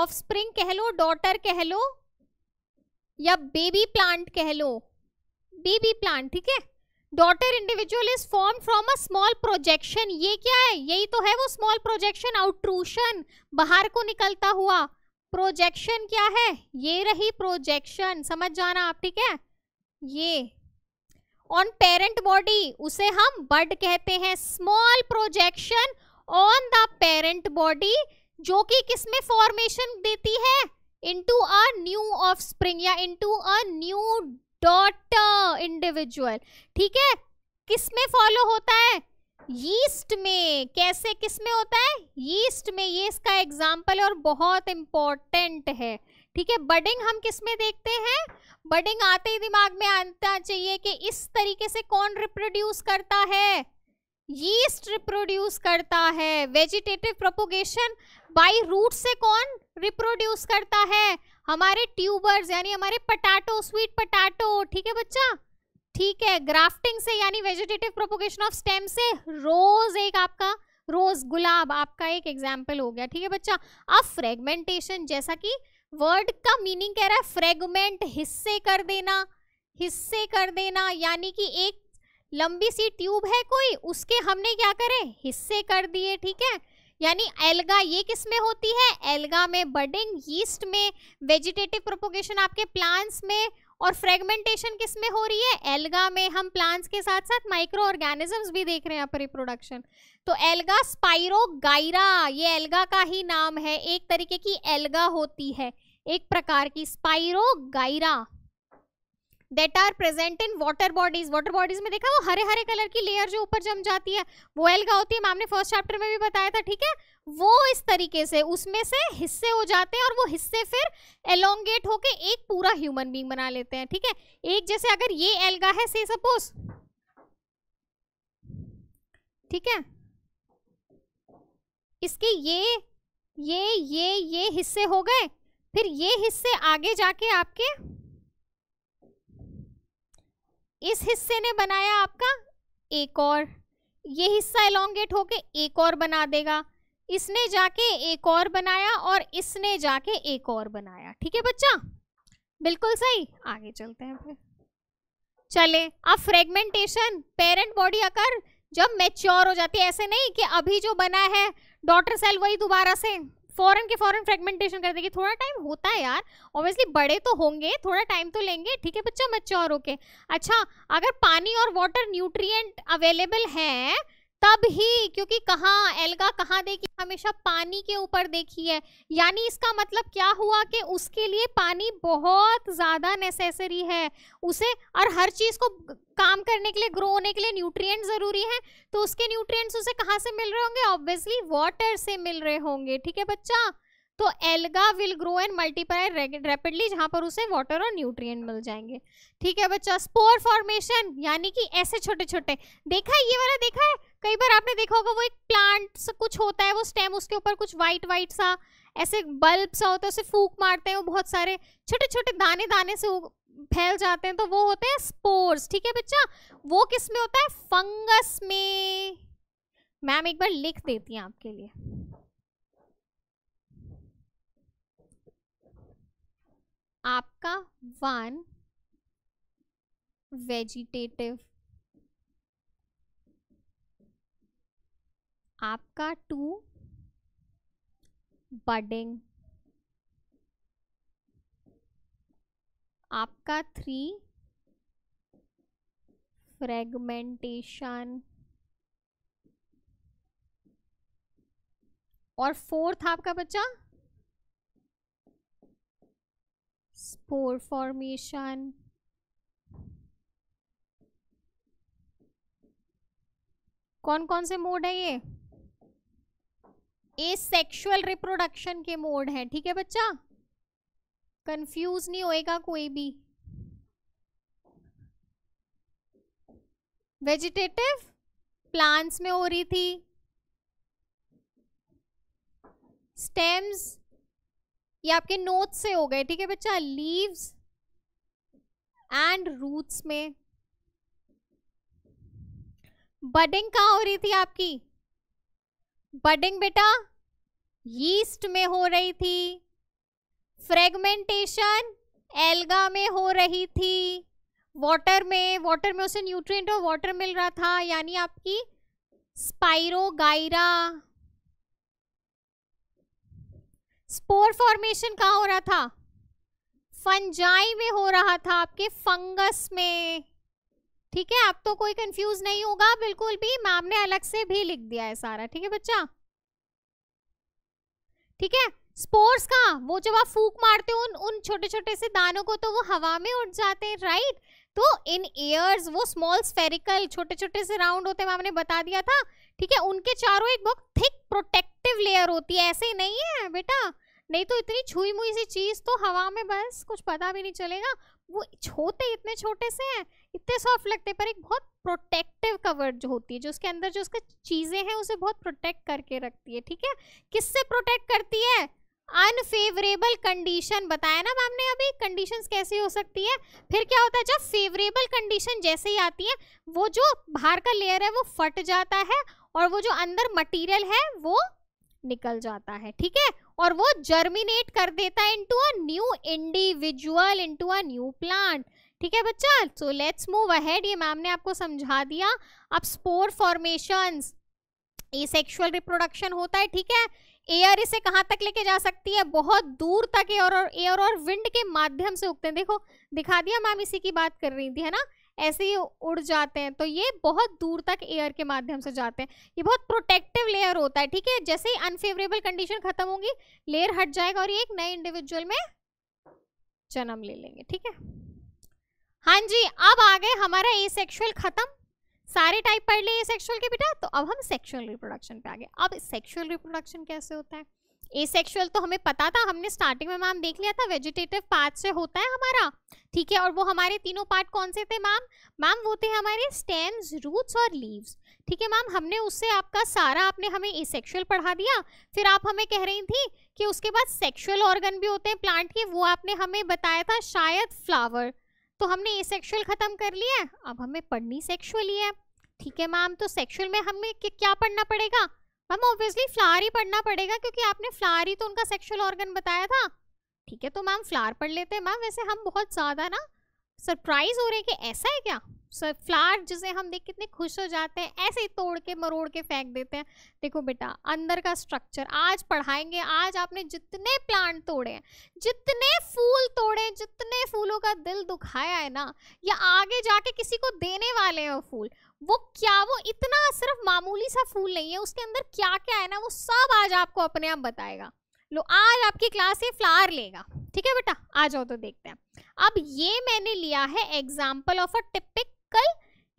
ऑफस्प्रिंग कह लो डॉटर कह लो या बेबी प्लांट कह लो बेबी प्लांट ठीक है daughter individual is form from a small projection ये क्या है यही तो है वो स्मॉल प्रोजेक्शन आउट्रूशन बाहर को निकलता हुआ प्रोजेक्शन क्या है ये रही प्रोजेक्शन समझ जाना आप ठीक है ये ऑन पेरेंट बॉडी उसे हम बड कहते हैं small projection on the parent body जो कि किसमें फॉर्मेशन देती है into a new offspring या into a new daughter individual ठीक है किसमें फॉलो होता है यीस्ट में कैसे किस में होता है यीस्ट में ये इसका एग्जाम्पल और बहुत इंपॉर्टेंट है ठीक है बडिंग हम किस में देखते हैं बडिंग आते ही दिमाग में आना चाहिए कि इस तरीके से कौन रिप्रोड्यूस करता है यीस्ट रिप्रोड्यूस करता है वेजिटेटिव प्रोपोगेशन बाय रूट से कौन रिप्रोड्यूस करता है हमारे ट्यूबर्स यानी हमारे पटाटो स्वीट पटाटो ठीक है बच्चा ठीक है ग्राफ्टिंग से यानी वेजिटेटिव प्रोपोगेशन ऑफ स्टेम से रोज एक आपका रोज गुलाब आपका एक एग्जाम्पल हो गया ठीक है बच्चा अब फ्रेगमेंटेशन जैसा कि वर्ड का मीनिंग कह रहा है फ्रेगमेंट हिस्से कर देना हिस्से कर देना यानी कि एक लंबी सी ट्यूब है कोई उसके हमने क्या करे हिस्से कर दिए ठीक है यानी एल्गा ये किस में होती है एल्गा में बडिंग यीस्ट में वेजिटेटिव प्रोपोगेशन आपके प्लांट्स में और फ्रेगमेंटेशन किस में हो रही है एल्गा में हम प्लांट्स के साथ साथ माइक्रो ऑर्गेनिजम्स भी देख रहे हैं रिप्रोडक्शन तो एल्गा स्पाइरोगाइरा ये एल्गा का ही नाम है एक तरीके की एल्गा होती है एक प्रकार की spirogyra that are present in water bodies water bodies में देखा वो हरे हरे कलर की लेयर जो ऊपर जम जाती है वो एल्गा होती है मैम ने फर्स्ट चैप्टर में भी बताया था ठीक है वो इस तरीके से उसमें से हिस्से हो जाते हैं और वो हिस्से फिर एलोंगेट होके एक पूरा ह्यूमन बींग बना लेते हैं ठीक है एक जैसे अगर ये एल्गा है से सपोज ठीक है इसके ये ये ये ये हिस्से हो गए फिर ये हिस्से आगे जाके आपके इस हिस्से ने बनाया आपका एक और ये हिस्सा एलोंगेट होके एक और बना देगा इसने जाके एक और बनाया और इसने जाके एक और बनाया ठीक है बच्चा बिल्कुल सही आगे चलते हैं फिर चले अब फ्रेगमेंटेशन पेरेंट बॉडी अकर जब मैच्योर हो जाती है ऐसे नहीं कि अभी जो बना है डॉटर सेल वही दोबारा से फॉरन के फॉरन फ्रेगमेंटेशन कर देगी थोड़ा टाइम होता है यार ऑब्वियसली बड़े तो होंगे थोड़ा टाइम तो लेंगे ठीक है बच्चा मच्योर होके अच्छा अगर पानी और वाटर न्यूट्रिएंट अवेलेबल है तब ही क्योंकि कहा एल्गा कहाँ देखी हमेशा पानी के ऊपर देखी है यानी इसका मतलब क्या हुआ कि उसके लिए पानी बहुत ज़्यादा नेसेसरी है उसे और हर चीज़ को काम करने के लिए ग्रो होने के लिए न्यूट्रिएंट ज़रूरी है तो उसके न्यूट्रिएंट्स उसे कहाँ से मिल रहे होंगे ऑब्वियसली वाटर से मिल रहे होंगे ठीक है बच्चा तो alga will grow and multiply rapidly जहां पर उसे वाटर और न्यूट्रिएंट मिल जाएंगे ठीक है बच्चा स्पोर फॉर्मेशन यानी कि ऐसे छोटे छोटे देखा है ये वाला देखा है कई बार आपने देखा होगा वो एक प्लांट सा कुछ होता है वो स्टेम उसके ऊपर कुछ वाइट वाइट सा ऐसे बल्ब सा होता है उसे फूक मारते हैं वो बहुत सारे छोटे छोटे दाने दाने से फैल जाते हैं तो वो होते हैं स्पोर्स ठीक है बच्चा वो किस में होता है फंगस में मैम एक बार लिख देती हैं आपके लिए आपका वन वेजिटेटिव आपका टू बडिंग आपका थ्री फ्रेगमेंटेशन और फोर्थ आपका बच्चा स्पोर फॉर्मेशन कौन कौन से मोड है ये ए रिप्रोडक्शन के मोड है ठीक है बच्चा कंफ्यूज नहीं होएगा कोई भी वेजिटेटिव प्लांट्स में हो रही थी स्टेम्स ये आपके नोट से हो गए ठीक है बच्चा लीव्स एंड रूट्स में बडिंग कहाँ हो रही थी आपकी बडिंग बेटा यीस्ट में हो रही थी फ्रेगमेंटेशन एल्गा में हो रही थी वाटर में वाटर में उसे न्यूट्रिएंट और वाटर मिल रहा था यानी आपकी स्पायरोगाइरा स्पोर फॉर्मेशन कहाँ हो रहा था फंजाई में हो रहा था आपके फंगस में ठीक है अब तो कोई कंफ्यूज नहीं होगा बिल्कुल भी मैम ने अलग से भी लिख दिया है सारा ठीक है बच्चा ठीक है स्पोर्स का वो जब आप फूक मारते हो उन उन छोटे छोटे से दानों को तो वो हवा में उठ जाते हैं राइट तो इन एयर्स वो स्मॉल स्फेरिकल छोटे छोटे से राउंड होते हैं मैम बता दिया था ठीक है उनके चारों एक बहुत थिक प्रोटेक्टिव लेयर होती है ऐसे ही नहीं है बेटा नहीं तो इतनी छुई मुई सी चीज तो हवा में बस कुछ पता भी नहीं चलेगा वो छोटे इतने छोटे से हैं इतने सॉफ्ट लगते हैं पर एक बहुत प्रोटेक्टिव कवर जो होती है जो उसके अंदर जो उसका चीज़ें हैं उसे बहुत प्रोटेक्ट करके रखती है ठीक है किससे प्रोटेक्ट करती है अनफेवरेबल कंडीशन बताया ना मैम ने अभी कंडीशंस कैसी हो सकती है फिर क्या होता है जब फेवरेबल कंडीशन जैसे ही आती है वो जो बाहर का लेयर है वो फट जाता है और वो जो अंदर मटेरियल है वो निकल जाता है ठीक है और वो जर्मिनेट कर देता है into a new individual into a new plant ठीक है बच्चा सो लेट्स मूव अहेड ये मैम ने आपको समझा दिया अब spore formation asexual reproduction होता है ठीक है एयर इसे कहाँ तक लेके जा सकती है बहुत दूर तक एयर और एयर और विंड के माध्यम से उगते हैं देखो दिखा दिया मैम इसी की बात कर रही थी है ना ऐसे ही उड़ जाते हैं तो ये बहुत दूर तक एयर के माध्यम से जाते हैं ये बहुत प्रोटेक्टिव लेयर होता है ठीक है जैसे ही अनफेवरेबल कंडीशन खत्म होगी लेयर हट जाएगा और ये एक नए इंडिविजुअल में जन्म ले लेंगे ठीक है हाँ जी अब आ गए हमारा ए सेक्शुअल खत्म सारे टाइप पढ़ लिए सेक्शुअल के बेटा तो अब हम सेक्सुअल रिप्रोडक्शन पे आ गए अब सेक्शुअल रिप्रोडक्शन कैसे होता है एसेक्सुअल तो हमें पता था हमने स्टार्टिंग में मैम देख लिया था वेजिटेटिव पार्ट से होता है हमारा ठीक है और वो हमारे तीनों पार्ट कौन से थे मैम मैम वो थे हमारे स्टेम्स रूट्स और लीव्स ठीक है मैम हमने उससे आपका सारा आपने हमें एसेक्सुअल पढ़ा दिया फिर आप हमें कह रही थी कि उसके बाद सेक्सुअल ऑर्गन भी होते हैं प्लांट के वो आपने हमें बताया था शायद फ्लावर तो हमने एसेक्सुअल ख़त्म कर लिया अब हमें पढ़नी सेक्शुअली है ठीक है मैम तो सेक्शुअल में हमें क्या पढ़ना पड़ेगा मैम ऑब्वियसली फ्लावर ही पढ़ना पड़ेगा क्योंकि आपने फ्लावर ही तो उनका सेक्सुअल ऑर्गन बताया था ठीक है तो मैम फ्लावर पढ़ लेते हैं मैम वैसे हम बहुत ज़्यादा ना सरप्राइज हो रहे हैं कि ऐसा है क्या सर फ्लावर जिसे हम देख कितने खुश हो जाते हैं ऐसे ही तोड़ के मरोड़ के फेंक देते हैं देखो बेटा अंदर का स्ट्रक्चर आज पढ़ाएंगे आज आपने जितने प्लांट तोड़े हैं जितने फूल तोड़े हैं जितने फूलों का दिल दुखाया है ना या आगे जाके किसी को देने वाले हैं वो फूल वो क्या वो इतना सिर्फ मामूली सा फूल नहीं है उसके अंदर क्या क्या है ना वो सब आज आपको अपने आप बताएगा लो आज आपकी क्लास से फ्लावर लेगा ठीक है बेटा आ जाओ तो देखते हैं अब ये मैंने लिया है example of a typical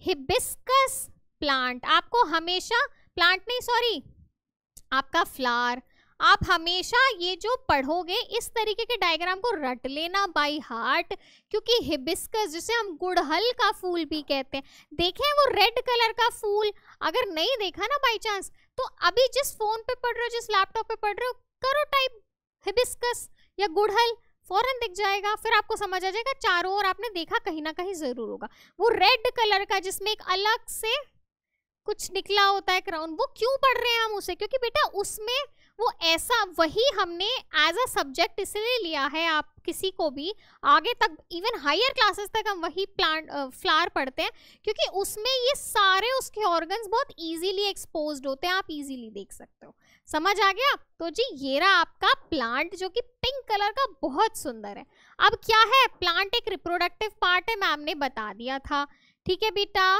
hibiscus plant आपको हमेशा प्लांट नहीं सॉरी आपका फ्लावर आप हमेशा ये जो पढ़ोगे इस तरीके के डायग्राम को रट लेना बाय हार्ट क्योंकि हिबिस्कस जिसे हम गुड़हल का फूल भी कहते हैं देखें वो रेड कलर का फूल अगर नहीं देखा ना बाय चांस तो अभी जिस फोन पे पढ़ रहे हो जिस लैपटॉप पे पढ़ रहे हो करो टाइप हिबिस्कस या गुड़हल फौरन दिख जाएगा फिर आपको समझ आ जाएगा चारों ओर आपने देखा कहीं ना कहीं ज़रूर होगा वो रेड कलर का जिसमें एक अलग से कुछ निकला होता है क्राउन वो क्यों पढ़ रहे हैं हम उसे क्योंकि बेटा उसमें वो ऐसा वही हमने एज अ सब्जेक्ट इसलिए लिया है आप किसी को भी आगे तक इवन हायर क्लासेस तक हम वही प्लांट फ्लावर पढ़ते हैं क्योंकि उसमें ये सारे उसके ऑर्गन्स बहुत इजीली एक्सपोज्ड होते हैं आप इजीली देख सकते हो समझ आ गया तो जी ये रहा आपका प्लांट जो कि पिंक कलर का बहुत सुंदर है अब क्या है प्लांट एक रिप्रोडक्टिव पार्ट है मैम ने बता दिया था ठीक है बेटा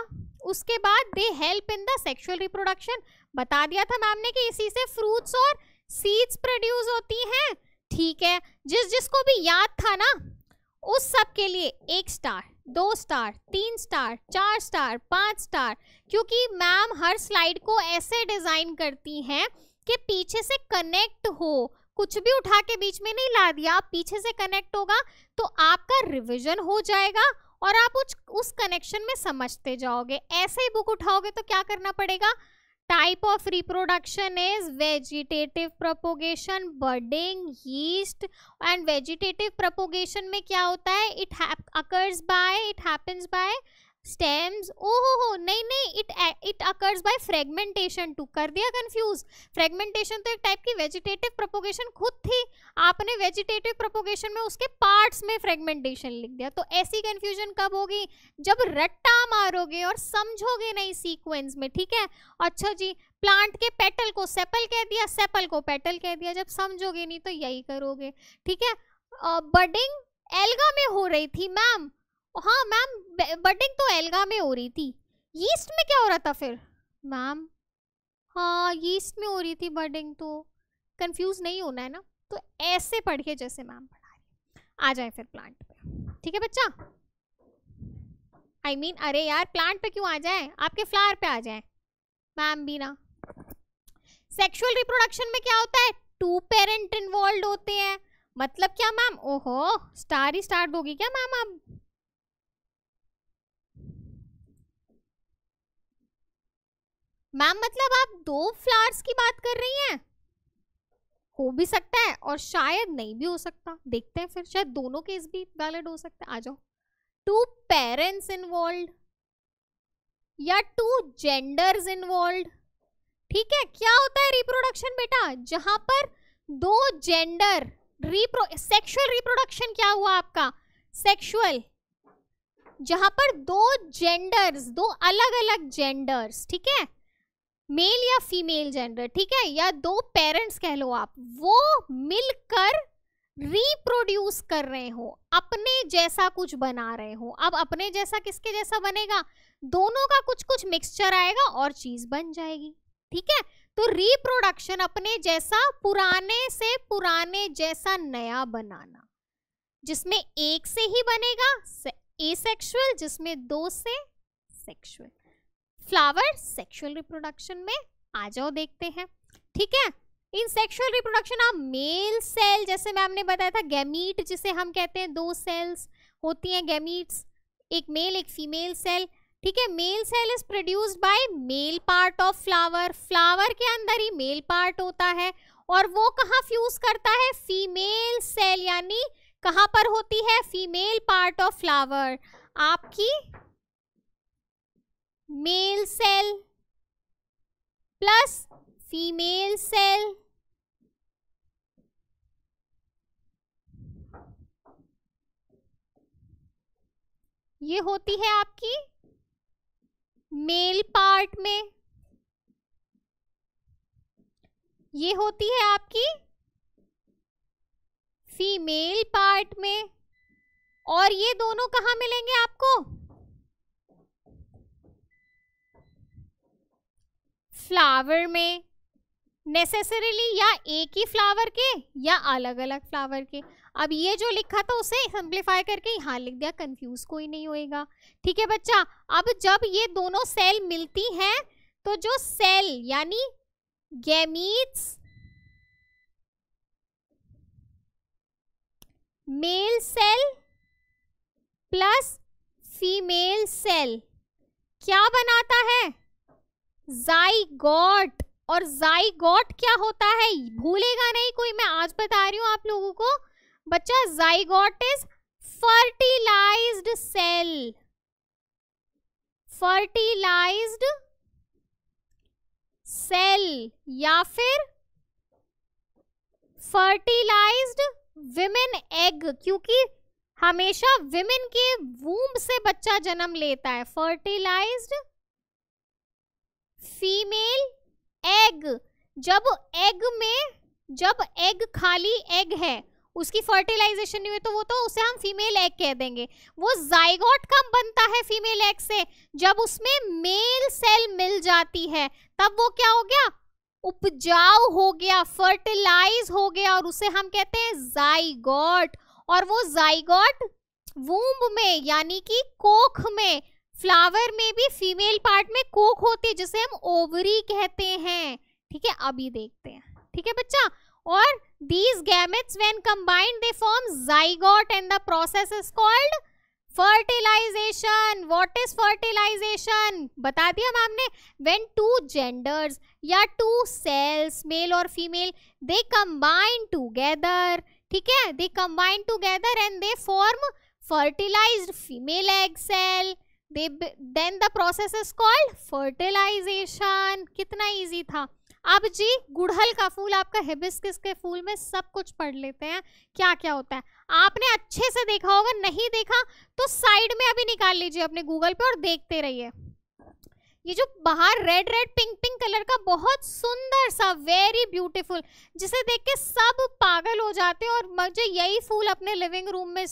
उसके बाद they help in the sexual reproduction बता दिया था मैम ने कि इसी से फ्रूट्स और सीड्स प्रोड्यूस होती हैं ठीक है जिस जिसको भी याद था ना उस सब के लिए एक स्टार दो स्टार तीन स्टार चार स्टार पांच स्टार क्योंकि मैम हर स्लाइड को ऐसे डिजाइन करती हैं कि पीछे से कनेक्ट हो कुछ भी उठा के बीच में नहीं ला दिया पीछे से कनेक्ट होगा तो आपका रिवीजन हो जाएगा और आप उस कनेक्शन में समझते जाओगे ऐसे ही बुक उठाओगे तो क्या करना पड़ेगा type of reproduction is vegetative propagation budding yeast and vegetative propagation में क्या होता है it occurs by it happens by stems ओ हो हो नहीं नहीं it it occurs by fragmentation टू कर दिया कंफ्यूज फ्रेगमेंटेशन तो एक टाइप की वेजिटेटिव प्रोपोगेशन खुद थी आपने वेजिटेटिव प्रोपोगेशन में उसके पार्ट्स में फ्रेगमेंटेशन लिख दिया तो ऐसी कंफ्यूजन कब होगी जब रट्टा मारोगे और समझोगे नहीं सीक्वेंस में ठीक है अच्छा जी प्लांट के पेटल को सेपल कह दिया सेपल को पेटल कह दिया जब समझोगे नहीं तो यही करोगे ठीक है बडिंग एल्गा में हो रही थी मैम हाँ मैम बटिंग तो एल्गा में हो रही थी यीस्ट में क्या हो रहा था फिर मैम हाँ यीस्ट में हो रही थी बडिंग तो कंफ्यूज नहीं होना है ना तो ऐसे पढ़ के जैसे मैम पढ़ा रही आ जाए फिर प्लांट पे ठीक है बच्चा आई I मीन mean, अरे यार प्लांट पे क्यों आ जाए आपके फ्लावर पे आ जाए मैम भी ना सेक्सुअल रिप्रोडक्शन में क्या होता है टू पेरेंट इन्वॉल्व होते हैं मतलब क्या मैम ओहो स्टार ही स्टार्ट होगी क्या मैम अब मैम मतलब आप दो फ्लावर्स की बात कर रही हैं हो भी सकता है और शायद नहीं भी हो सकता देखते हैं फिर शायद दोनों केस भी वैलिड हो सकता है आ जाओ टू पेरेंट्स इन्वॉल्व या टू जेंडर्स इन्वॉल्व ठीक है क्या होता है रिप्रोडक्शन बेटा जहां पर दो जेंडर रिप्रो सेक्सुअल रिप्रोडक्शन क्या हुआ आपका सेक्सुअल जहां पर दो जेंडर्स दो अलग अलग जेंडर्स ठीक है मेल या फीमेल जेंडर ठीक है या दो पेरेंट्स कह लो आप वो मिलकर रिप्रोड्यूस कर रहे हो अपने जैसा कुछ बना रहे हो अब अपने जैसा किसके जैसा बनेगा दोनों का कुछ कुछ मिक्सचर आएगा और चीज बन जाएगी ठीक है तो रिप्रोडक्शन अपने जैसा पुराने से पुराने जैसा नया बनाना जिसमें एक से ही बनेगा ए जिसमें दो से सेक्शुअल फ्लावर सेक्सुअल रिप्रोडक्शन में आ जाओ देखते हैं ठीक है इन सेक्सुअल रिप्रोडक्शन आप मेल सेल जैसे मैम ने बताया था गैमीट जिसे हम कहते हैं दो सेल्स होती हैं गैमीट्स एक मेल एक फीमेल सेल ठीक है male cell is produced by male part of flower flower के अंदर ही मेल पार्ट होता है और वो कहाँ फ्यूज करता है फीमेल सेल यानी कहाँ पर होती है फीमेल पार्ट ऑफ फ्लावर आपकी male cell plus female cell ये होती है आपकी मेल पार्ट में ये होती है आपकी फीमेल पार्ट में और ये दोनों कहाँ मिलेंगे आपको फ्लावर में नेसेसरीली या एक ही फ्लावर के या अलग अलग फ्लावर के अब ये जो लिखा था उसे सिंप्लीफाई करके यहाँ लिख दिया कंफ्यूज कोई नहीं होएगा ठीक है बच्चा अब जब ये दोनों सेल मिलती हैं तो जो सेल यानी gametes male cell plus female cell क्या बनाता है जाइगॉट और जाइगॉट क्या होता है भूलेगा नहीं कोई मैं आज बता रही हूँ आप लोगों को बच्चा zygote is fertilized cell fertilized cell या फिर फर्टिलाइज्ड विमेन एग क्योंकि हमेशा विमेन के वूम से बच्चा जन्म लेता है फर्टिलाइज्ड फीमेल एग जब एग में जब एग खाली एग है उसकी फर्टिलाइजेशन नहीं हुई तो वो तो उसे हम फीमेल एग कह देंगे वो जाइगोट कब बनता है फीमेल एग से जब उसमें मेल सेल मिल जाती है तब वो क्या हो गया उपजाऊ हो गया फर्टिलाइज हो गया और उसे हम कहते हैं जाइगोट और वो जाइगोट वूम्ब में यानी कि कोख में फ्लावर में भी फीमेल पार्ट में कोक होती है जिसे हम ओवरी कहते हैं ठीक है अभी देखते हैं ठीक है बच्चा और these gametes when combined they form zygote and the process is called fertilization what is fertilization बता दिया मैम ने व्हेन टू जेंडर्स या टू सेल्स मेल और फीमेल दे कंबाइन टूगेदर ठीक है they combine together and they form fertilize female egg cell they then the process is called fertilization कितना easy था अब जी गुड़हल का फूल आपका हिबिस्किस के फूल में सब कुछ पढ़ लेते हैं क्या क्या होता है आपने अच्छे से देखा होगा नहीं देखा तो साइड में अभी निकाल लीजिए अपने गूगल पे और देखते रहिए ये जो बाहर red red pink pink colour का बहुत सुंदर सा वेरी ब्यूटीफुल जिसे देख के सब पागल हो जाते हैं और मुझे यही फूल अपने लिविंग रूम में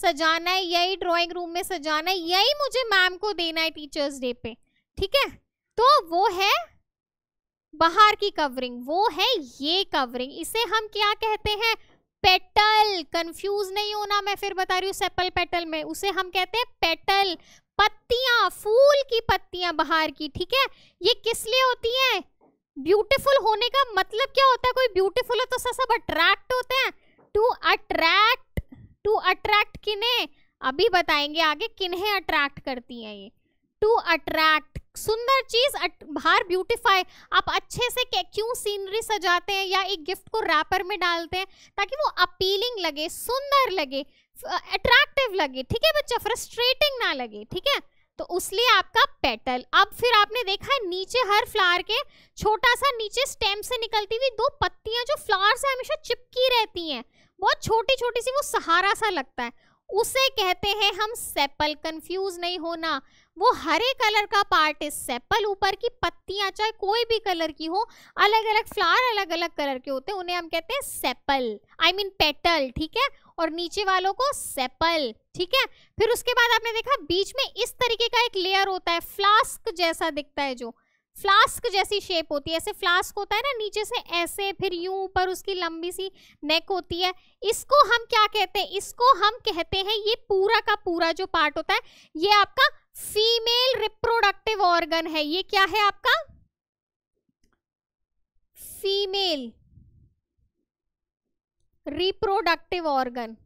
सजाना है यही ड्राइंग रूम में सजाना है यही मुझे मैम को देना है टीचर्स डे पे ठीक है तो वो है बाहर की कवरिंग वो है ये कवरिंग इसे हम क्या कहते हैं पेटल कंफ्यूज नहीं होना मैं फिर बता रही हूँ सेपल पेटल में उसे हम कहते हैं पेटल पत्तियां फूल की पत्तियां बाहर की ठीक है ये किस लिए होती है ब्यूटीफुल होने का मतलब क्या होता है कोई ब्यूटीफुल हो तो सब अट्रैक्ट होते हैं टू अट्रैक्ट टू अट्रैक्ट किन्हें अभी बताएंगे आगे किन्हें अट्रैक्ट करती हैं ये टू अट्रैक्ट सुंदर चीज बाहर ब्यूटिफाई आप अच्छे से क्यों सीनरी सजाते हैं या एक गिफ्ट को रैपर में डालते हैं ताकि वो अपीलिंग लगे सुंदर लगे अट्रैक्टिव लगे ठीक है बच्चा फ्रस्ट्रेटिंग ना लगे ठीक है तो उसलिए आपका पेटल अब फिर आपने देखा है नीचे हर फ्लावर के छोटा सा नीचे स्टेम से निकलती हुई दो पत्तियां जो फ्लावर से हमेशा चिपकी रहती हैं बहुत छोटी छोटी सी वो सहारा सा लगता है उसे कहते हैं हम सेपल कंफ्यूज नहीं होना वो हरे कलर का पार्ट इस सेपल ऊपर की पत्तियां चाहे कोई भी कलर की हो अलग अलग फ्लावर अलग अलग कलर के होते हैं उन्हें हम कहते हैं सेपल आई मीन पेटल ठीक है और नीचे वालों को सेपल ठीक है फिर उसके बाद आपने देखा बीच में इस तरीके का एक लेयर होता है फ्लास्क जैसा दिखता है जो फ्लास्क जैसी शेप होती है ऐसे फ्लास्क होता है ना नीचे से ऐसे फिर यूं ऊपर उसकी लंबी सी नेक होती है इसको हम क्या कहते हैं इसको हम कहते हैं ये पूरा का पूरा जो पार्ट होता है ये आपका फीमेल रिप्रोडक्टिव ऑर्गन है ये क्या है आपका फीमेल रिप्रोडक्टिव ऑर्गन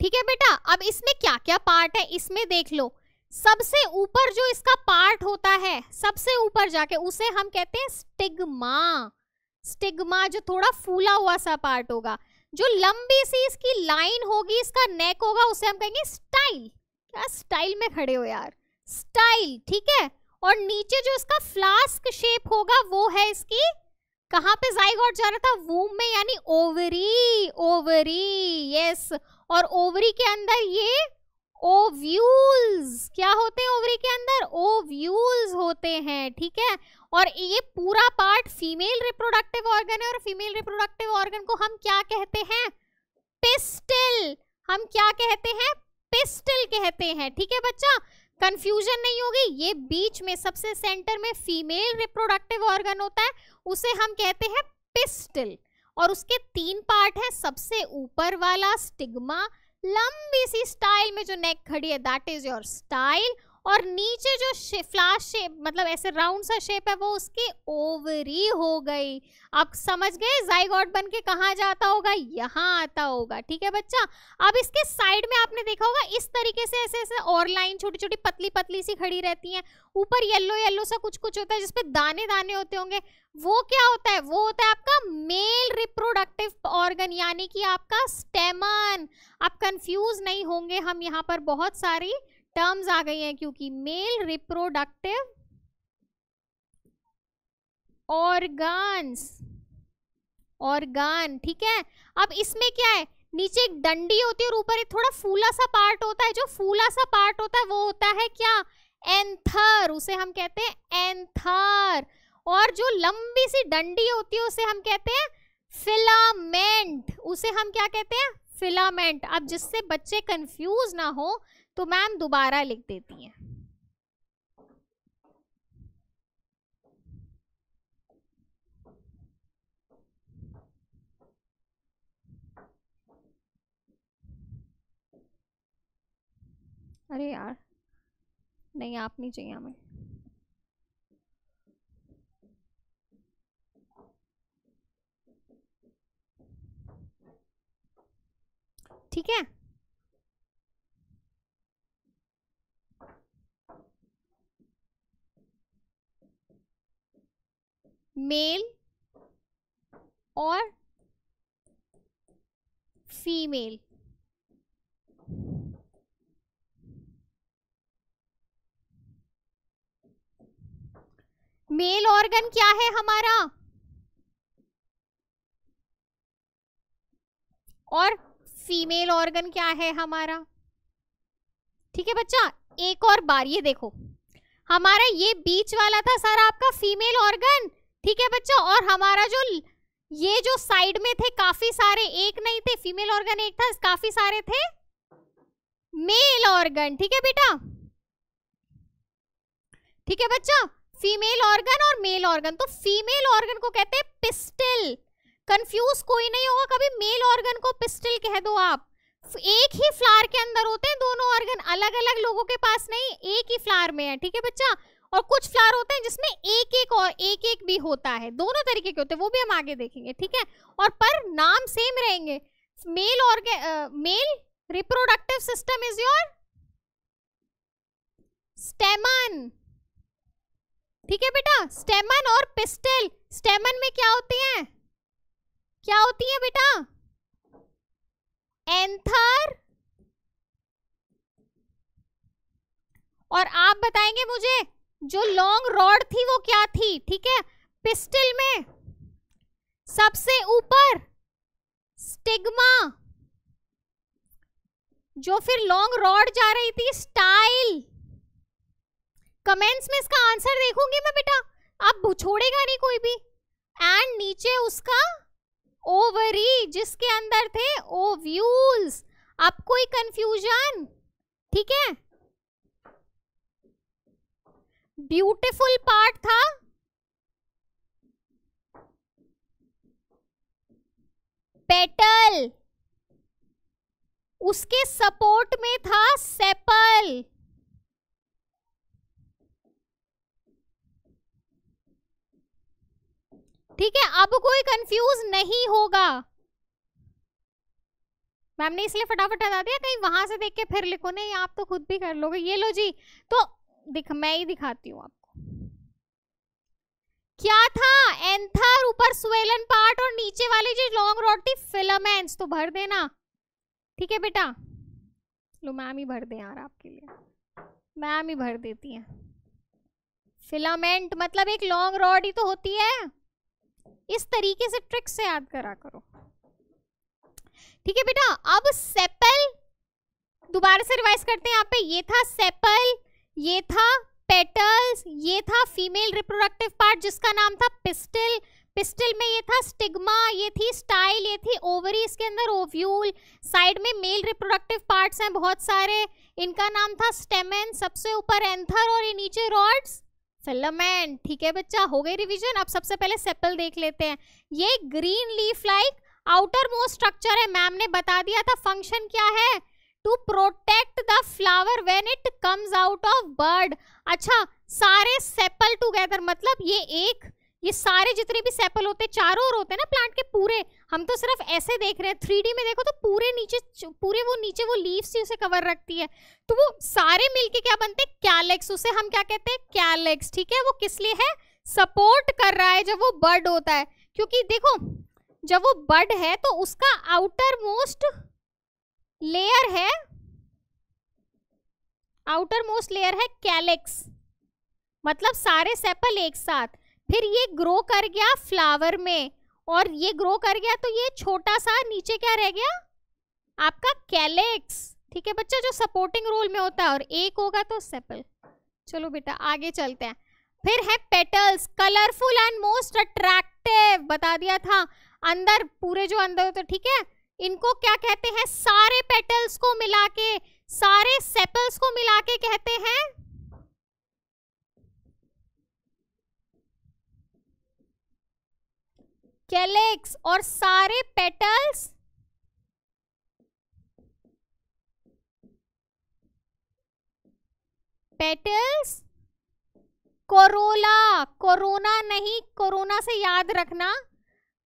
ठीक है बेटा अब इसमें क्या क्या पार्ट है इसमें देख लो सबसे ऊपर जो इसका पार्ट होता है सबसे ऊपर जाके उसे हम कहते हैं स्टिग्मा स्टिग्मा जो थोड़ा फूला हुआ सा पार्ट होगा जो लंबी सी इसकी लाइन होगी इसका नेक होगा उसे हम कहेंगे स्टाइल क्या स्टाइल में खड़े हो यार स्टाइल ठीक है और नीचे जो इसका फ्लास्क शेप होगा वो है इसकी कहाँ पे जाइगॉट जा रहा था वूम में यानी ओवरी ओवरी यस और ओवरी के अंदर ये ओव्यूल्स क्या होते हैं ओवरी के अंदर ओव्यूल्स होते हैं ठीक है और ये पूरा पार्ट फीमेल रिप्रोडक्टिव ऑर्गन है और फीमेल रिप्रोडक्टिव ऑर्गन को हम क्या कहते हैं पिस्टल हम क्या कहते हैं पिस्टल कहते हैं ठीक है बच्चा कंफ्यूजन नहीं होगी ये बीच में सबसे सेंटर में फीमेल रिप्रोडक्टिव ऑर्गन होता है उसे हम कहते हैं पिस्टल और उसके तीन पार्ट है सबसे ऊपर वाला स्टिग्मा लंबी सी स्टाइल में जो नेक खड़ी है दैट इज योर स्टाइल और नीचे जो शे, शेप मतलब ऐसे राउंड सा शेप है वो उसकी ओवरी हो गई आप समझ गए जाइगॉट बन के कहाँ जाता होगा यहाँ आता होगा ठीक है बच्चा अब इसके साइड में आपने देखा होगा इस तरीके से ऐसे ऐसे और लाइन छोटी छोटी पतली पतली सी खड़ी रहती हैं ऊपर येलो येलो सा कुछ कुछ होता है जिसपे दाने दाने होते होंगे वो क्या होता है वो होता है आपका मेल रिप्रोडक्टिव ऑर्गन यानी कि आपका स्टेमन आप कंफ्यूज नहीं होंगे हम यहाँ पर बहुत सारी टर्म्स आ गई हैं क्योंकि मेल रिप्रोडक्टिव ऑर्गन्स ऑर्गन ठीक है अब इसमें क्या है नीचे एक डंडी होती है और ऊपर एक थोड़ा फूला सा पार्ट होता है जो फूला सा पार्ट होता है वो होता है क्या एंथर उसे हम कहते हैं एंथर और जो लंबी सी डंडी होती है उसे हम कहते हैं फिलामेंट उसे हम क्या कहते हैं फिलामेंट अब जिससे बच्चे कंफ्यूज ना हो तो मैम दोबारा लिख देती हैं अरे यार नहीं आप नहीं चाहिए हमें ठीक है मेल और फीमेल मेल ऑर्गन क्या है हमारा और फीमेल ऑर्गन क्या है हमारा ठीक है बच्चा एक और बार ये देखो हमारा ये बीच वाला था सर आपका फीमेल ऑर्गन ठीक है बच्चों और हमारा जो ये जो साइड में थे काफी सारे एक नहीं थे फीमेल ऑर्गन एक था काफी सारे थे मेल ऑर्गन ठीक है बेटा ठीक है बच्चा फीमेल ऑर्गन और मेल ऑर्गन तो फीमेल ऑर्गन को कहते हैं पिस्टल कंफ्यूज कोई नहीं होगा कभी मेल ऑर्गन को पिस्टल कह दो आप एक ही फ्लावर के अंदर होते हैं दोनों ऑर्गन अलग अलग लोगों के पास नहीं एक ही फ्लावर में है ठीक है बच्चा और कुछ फ्लावर होते हैं जिसमें एक एक और एक एक भी होता है दोनों तरीके के होते हैं वो भी हम आगे देखेंगे ठीक है और पर नाम सेम रहेंगे male organ male reproductive system is your stamen ठीक है बेटा स्टेमन और पिस्टल स्टेमन में क्या होती है क्या होती है बेटा एंथर और आप बताएंगे मुझे जो लॉन्ग रॉड थी वो क्या थी ठीक है पिस्टल में सबसे ऊपर स्टिग्मा जो फिर लॉन्ग रॉड जा रही थी स्टाइल कमेंट्स में इसका आंसर देखूंगी मैं बेटा आप छोड़ेगा नहीं कोई भी एंड नीचे उसका ओवरी जिसके अंदर थे ओव्यूल्स अब कोई कंफ्यूजन ठीक है ब्यूटीफुल पार्ट था पेटल उसके सपोर्ट में था सेपल ठीक है अब कोई कंफ्यूज नहीं होगा मैम ने इसलिए फटाफट हटा दिया कहीं वहां से देख के फिर लिखो नहीं आप तो खुद भी कर लोगे ये लो जी तो दिख मैं ही दिखाती हूँ आपको क्या था एंथर ऊपर स्वेलन पार्ट और नीचे वाले जो लॉन्ग रोटी फिलामेंट्स तो भर देना ठीक है बेटा लो मैम ही भर दे यार आपके लिए मैम ही भर देती है फिलामेंट मतलब एक लॉन्ग रॉड ही तो होती है इस तरीके से ट्रिक से याद करा करो ठीक है बेटा अब सेपल दोबारा से रिवाइज करते हैं यहाँ पे ये था सेपल ये था पेटल्स ये था फीमेल रिप्रोडक्टिव पार्ट जिसका नाम था पिस्टल पिस्टल में ये था स्टिग्मा ये थी स्टाइल ये थी ओवरी इसके अंदर ओव्यूल साइड में मेल रिप्रोडक्टिव पार्ट्स हैं बहुत सारे इनका नाम था स्टेमन सबसे ऊपर एंथर और ये नीचे रॉड्स फिलामेंट ठीक है बच्चा हो गई रिवीजन अब सबसे पहले सेपल देख लेते हैं ये green leaf like outer most structure है मैम ने बता दिया था फंक्शन क्या है to protect the flower when it comes out of bird अच्छा सारे सेपल टूगेदर मतलब ये एक ये सारे जितने भी सेपल होते हैं चारों ओर होते हैं ना प्लांट के पूरे हम तो सिर्फ ऐसे देख रहे हैं थ्री में देखो तो पूरे नीचे पूरे वो नीचे वो लीव्स ही उसे कवर रखती है तो वो सारे मिलके क्या बनते हैं कैलेक्स उसे हम क्या कहते हैं कैलेक्स ठीक है वो किस लिए है सपोर्ट कर रहा है जब वो बर्ड होता है क्योंकि देखो जब वो बर्ड है तो उसका आउटर मोस्ट लेयर है आउटर मोस्ट लेयर है कैलेक्स मतलब सारे सेपल एक साथ फिर ये ग्रो कर गया फ्लावर में और ये ग्रो कर गया तो ये छोटा सा नीचे क्या रह गया आपका कैलेक्स ठीक है बच्चा जो सपोर्टिंग रोल में होता है और एक होगा तो सेपल चलो बेटा आगे चलते हैं फिर है petals colourful and most attractive बता दिया था अंदर पूरे जो अंदर होते ठीक है इनको क्या कहते हैं सारे पेटल्स को मिला के सारे सेपल्स को मिला के कहते हैं कैलेक्स और सारे पेटल्स पेटल्स कोरोला कोरोना नहीं कोरोना से याद रखना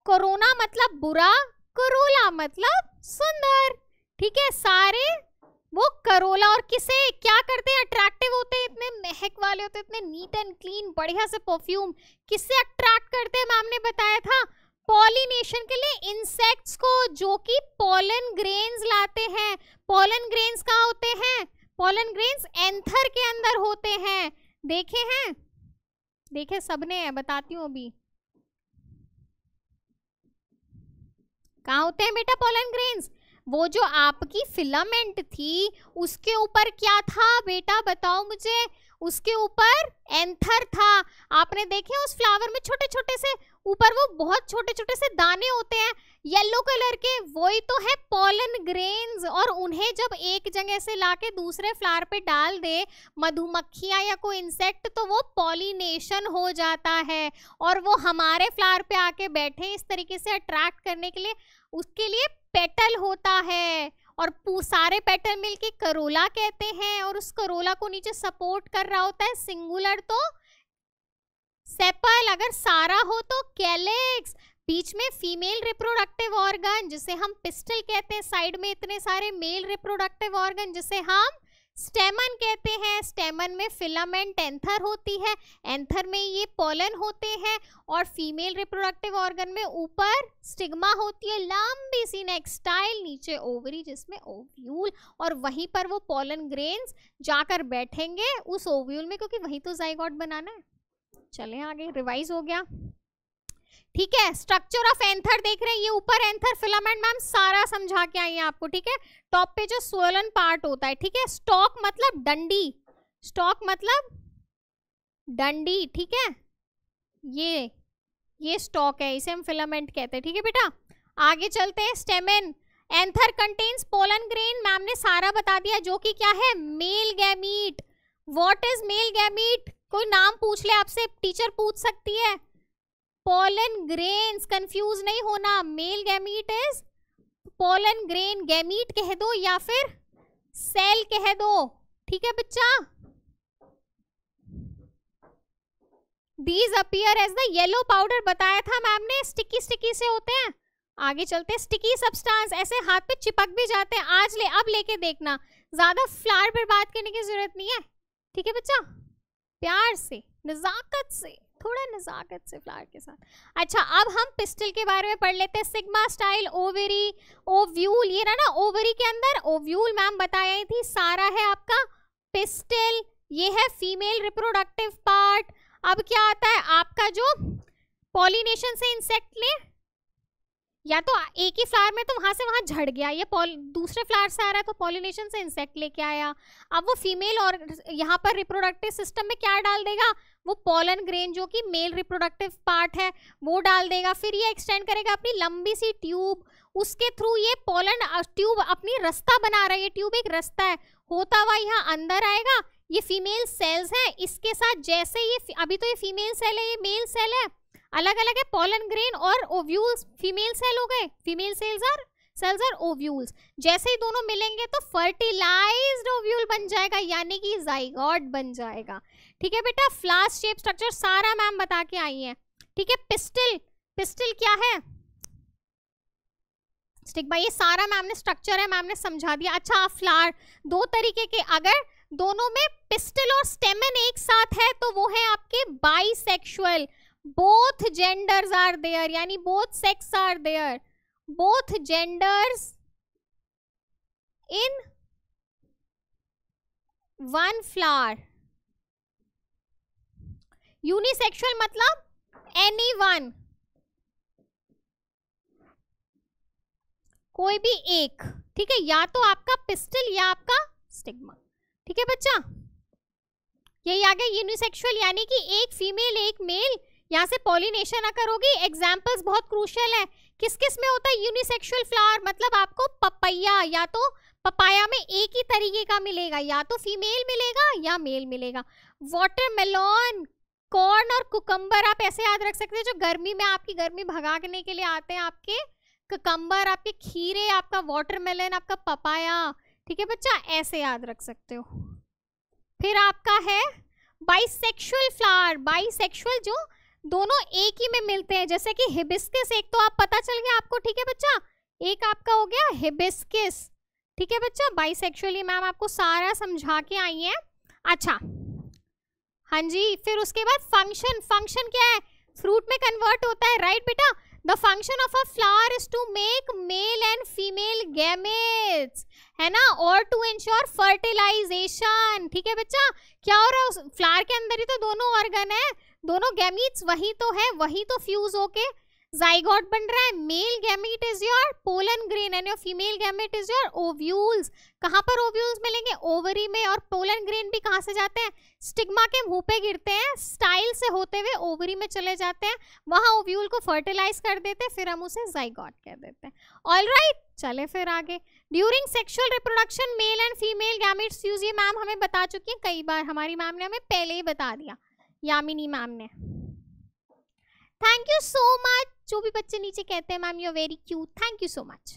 कोरोना मतलब बुरा करोला मतलब सुंदर ठीक है सारे वो करोला और किसे क्या करते हैं अट्रैक्टिव होते हैं इतने महक वाले होते हैं इतने नीट एंड क्लीन बढ़िया से परफ्यूम किसे अट्रैक्ट करते हैं मैम ने बताया था पॉलिनेशन के लिए इंसेक्ट्स को जो कि पोलन ग्रेन्स लाते हैं पोलन ग्रेन्स कहाँ होते हैं पोलन ग्रेन्स एंथर के अंदर होते हैं देखे हैं देखे सबने है बताती हूँ अभी कहाँ होते हैं बेटा पोलन ग्रेन वो जो आपकी फिलामेंट थी उसके ऊपर क्या था बेटा बताओ मुझे उसके ऊपर एंथर था आपने देखे उस फ्लावर में छोटे छोटे से ऊपर वो बहुत छोटे छोटे से दाने होते हैं येलो कलर के वही तो है पोलन ग्रेन्स और उन्हें जब एक जगह से लाके दूसरे फ्लावर पे डाल दे मधुमक्खियाँ या कोई इंसेक्ट तो वो पॉलिनेशन हो जाता है और वो हमारे फ्लावर पे आके बैठे इस तरीके से अट्रैक्ट करने के लिए उसके लिए पेटल होता है और सारे पेटल मिलके करोला कहते हैं और उस करोला को नीचे सपोर्ट कर रहा होता है सिंगुलर तो सेपल अगर सारा हो तो कैलेक्स बीच में फीमेल रिप्रोडक्टिव ऑर्गन जिसे हम पिस्टल कहते हैं साइड में इतने सारे मेल रिप्रोडक्टिव ऑर्गन जिसे हम स्टेमन कहते हैं स्टेमन में फिलामेंट एंथर होती है एंथर में ये पोलन होते हैं और फीमेल रिप्रोडक्टिव ऑर्गन में ऊपर स्टिग्मा होती है लंबी सी नेक स्टाइल नीचे ओवरी जिसमें ओव्यूल और वहीं पर वो पोलन ग्रेन्स जाकर बैठेंगे उस ओव्यूल में क्योंकि वहीं तो जाइगॉट बनाना है चलें आगे रिवाइज हो गया ठीक है स्ट्रक्चर ऑफ एंथर देख रहे हैं ये ऊपर एंथर फिलामेंट मैम सारा समझा के आई है आपको ठीक है टॉप पे जो स्वेलन पार्ट होता है ठीक है स्टॉक मतलब डंडी स्टॉक मतलब डंडी ठीक है ये ये स्टॉक है इसे हम फिलामेंट कहते हैं ठीक है बेटा आगे चलते हैं stamen anther contains pollen grain ma'am ने सारा बता दिया जो कि क्या है male gamete what is male gamete कोई नाम पूछ ले आपसे टीचर पूछ सकती है पोलन ग्रेन कंफ्यूज नहीं होना male gamete is pollen grain gamete कह दो या फिर सेल कह दो ठीक है बच्चा these appear as the yellow powder बताया था मैम ने स्टिकी स्टिकी से होते हैं आगे चलते हैं स्टिकी सब्सटेंस ऐसे हाथ पे चिपक भी जाते हैं आज ले अब लेके देखना ज्यादा फ्लावर बर्बाद करने की जरूरत नहीं है ठीक है बच्चा प्यार से नजाकत से थोड़ा नज़ाकत से फ्लावर के साथ अच्छा अब हम पिस्टल के बारे में पढ़ लेते हैं सिग्मा स्टाइल ओवरी ओव्यूल ये ना ना ओवरी के अंदर ओव्यूल मैम बताया थी सारा है आपका पिस्टल ये है फीमेल रिप्रोडक्टिव पार्ट अब क्या आता है आपका जो पॉलिनेशन से इंसेक्ट ले या तो एक ही फ्लावर में तो वहां से वहां झड़ गया ये दूसरे फ्लावर से आ रहा है तो पॉलिनेशन से इंसेक्ट लेके आया अब वो फीमेल और यहाँ पर रिप्रोडक्टिव सिस्टम में क्या डाल देगा वो पॉलन ग्रेन जो कि मेल रिप्रोडक्टिव पार्ट है वो डाल देगा फिर ये एक्सटेंड करेगा अपनी लंबी सी ट्यूब उसके थ्रू ये पॉलन ट्यूब अपनी रास्ता बना रहा है ये ट्यूब एक रास्ता है होता हुआ यहाँ अंदर आएगा ये फीमेल सेल्स हैं इसके साथ जैसे ये अभी तो ये फीमेल सेल है ये मेल सेल है अलग अलग है पॉलन ग्रेन और ओव्यूल्स फीमेल सेल हो गए female cells are cells are ovules जैसे ही दोनों मिलेंगे तो फर्टिलाइज ओव्यूल बन जाएगा यानी कि जाइगॉट बन जाएगा ठीक है बेटा फ्लास शेप स्ट्रक्चर सारा मैम बता के आई है ठीक है पिस्टल पिस्टल क्या है ठीक भाई ये सारा मैम ने स्ट्रक्चर है मैम ने समझा दिया अच्छा फ्लावर दो तरीके के अगर दोनों में पिस्टल और स्टेमन एक साथ है तो वो है आपके bisexual both genders are there यानी both sex are there both genders in one flower unisexual मतलब एनी वन कोई भी एक ठीक है या तो आपका पिस्टल या आपका स्टिग्मा ठीक है बच्चा यही आ गया यूनिसेक्सुअल यानी कि एक फीमेल एक मेल यहाँ से पॉलिनेशन अगर होगी एग्जाम्पल्स बहुत क्रूशल है किस किस में होता है यूनिसेक्सुअल फ्लावर मतलब आपको पपैया या तो पपाया में एक ही तरीके का मिलेगा या तो फीमेल मिलेगा या मेल मिलेगा वाटर मेलोन कॉर्न और कुकम्बर आप ऐसे याद रख सकते हैं जो गर्मी में आपकी गर्मी भगाने के लिए आते हैं आपके ककम्बर आपके खीरे आपका वाटरमेलन आपका पपाया ठीक है बच्चा ऐसे याद रख सकते हो फिर आपका है बाइसेक्सुअल फ्लावर बाइसेक्सुअल जो दोनों एक ही में मिलते हैं जैसे कि हिबिस्किस एक तो आप पता चल गया आपको ठीक है बच्चा एक आपका हो गया हिबिस्किस ठीक है बच्चा बाइसेक्सुअली मैम आपको सारा समझा के आई है अच्छा हाँ जी फिर उसके बाद फंक्शन फंक्शन क्या है फ्रूट में कन्वर्ट होता है राइट बेटा the function of a flower is to make male and female gametes है ना और टू इंश्योर फर्टिलाइजेशन ठीक है बच्चा क्या हो रहा है फ्लावर के अंदर ही तो दोनों ऑर्गन है दोनों गैमिट्स वही तो है वही तो फ्यूज होके जाइगोट बन रहा है male gamete is your pollen grain and your female gamete is your ovules कहाँ पर ओव्यूल्स मिलेंगे ओवरी में और पोलन ग्रेन भी कहाँ से जाते हैं स्टिग्मा के मुंह पे गिरते हैं स्टाइल से होते हुए ओवरी में चले जाते हैं वहाँ ओव्यूल को फर्टिलाइज कर देते हैं फिर हम उसे जाइगॉट कह देते हैं ऑल राइट चले फिर आगे during sexual reproduction male and female gametes use ये मैम हमें बता चुकी है कई बार हमारी मैम ने हमें पहले ही बता दिया यामिनी मैम ने थैंक यू सो मच जो भी बच्चे नीचे कहते हैं ma'am you are very cute thank you so much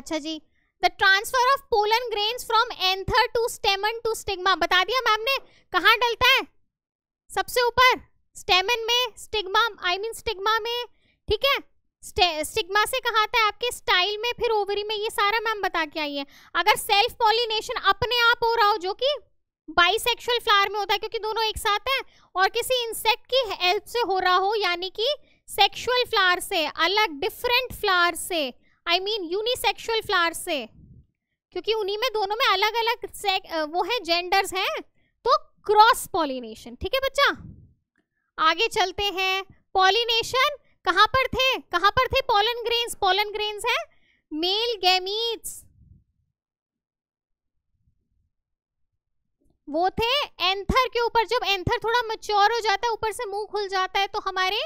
अच्छा जी the transfer of pollen grain from anther to stamen to stigma बता दिया मैम ने कहा डलता है सबसे ऊपर स्टेमन में स्टिग्मा आई मीन स्टिग्मा में ठीक है स्टिग्मा से कहा था आपके स्टाइल में फिर ओवरी में ये सारा मैम बता के आई है अगर सेल्फ पॉलिनेशन अपने आप हो रहा हो जो कि बाइसेक्सुअल फ्लावर में होता है क्योंकि दोनों एक साथ हैं और किसी इंसेक्ट की हेल्प से हो रहा हो यानी कि सेक्सुअल फ्लावर से अलग डिफरेंट फ्लावर से आई मीन यूनिसेक्सुअल फ्लावर से क्योंकि उन्हीं में दोनों में अलग अलग वो है जेंडर्स हैं तो क्रॉस पॉलिनेशन ठीक है बच्चा आगे चलते हैं पॉलिनेशन कहाँ पर थे कहाँ पर थे पॉलन ग्रेन्स पॉलन ग्रेन्स हैं मेल गैमीट्स वो थे एंथर के ऊपर जब एंथर थोड़ा मच्योर हो जाता है ऊपर से मुंह खुल जाता है तो हमारे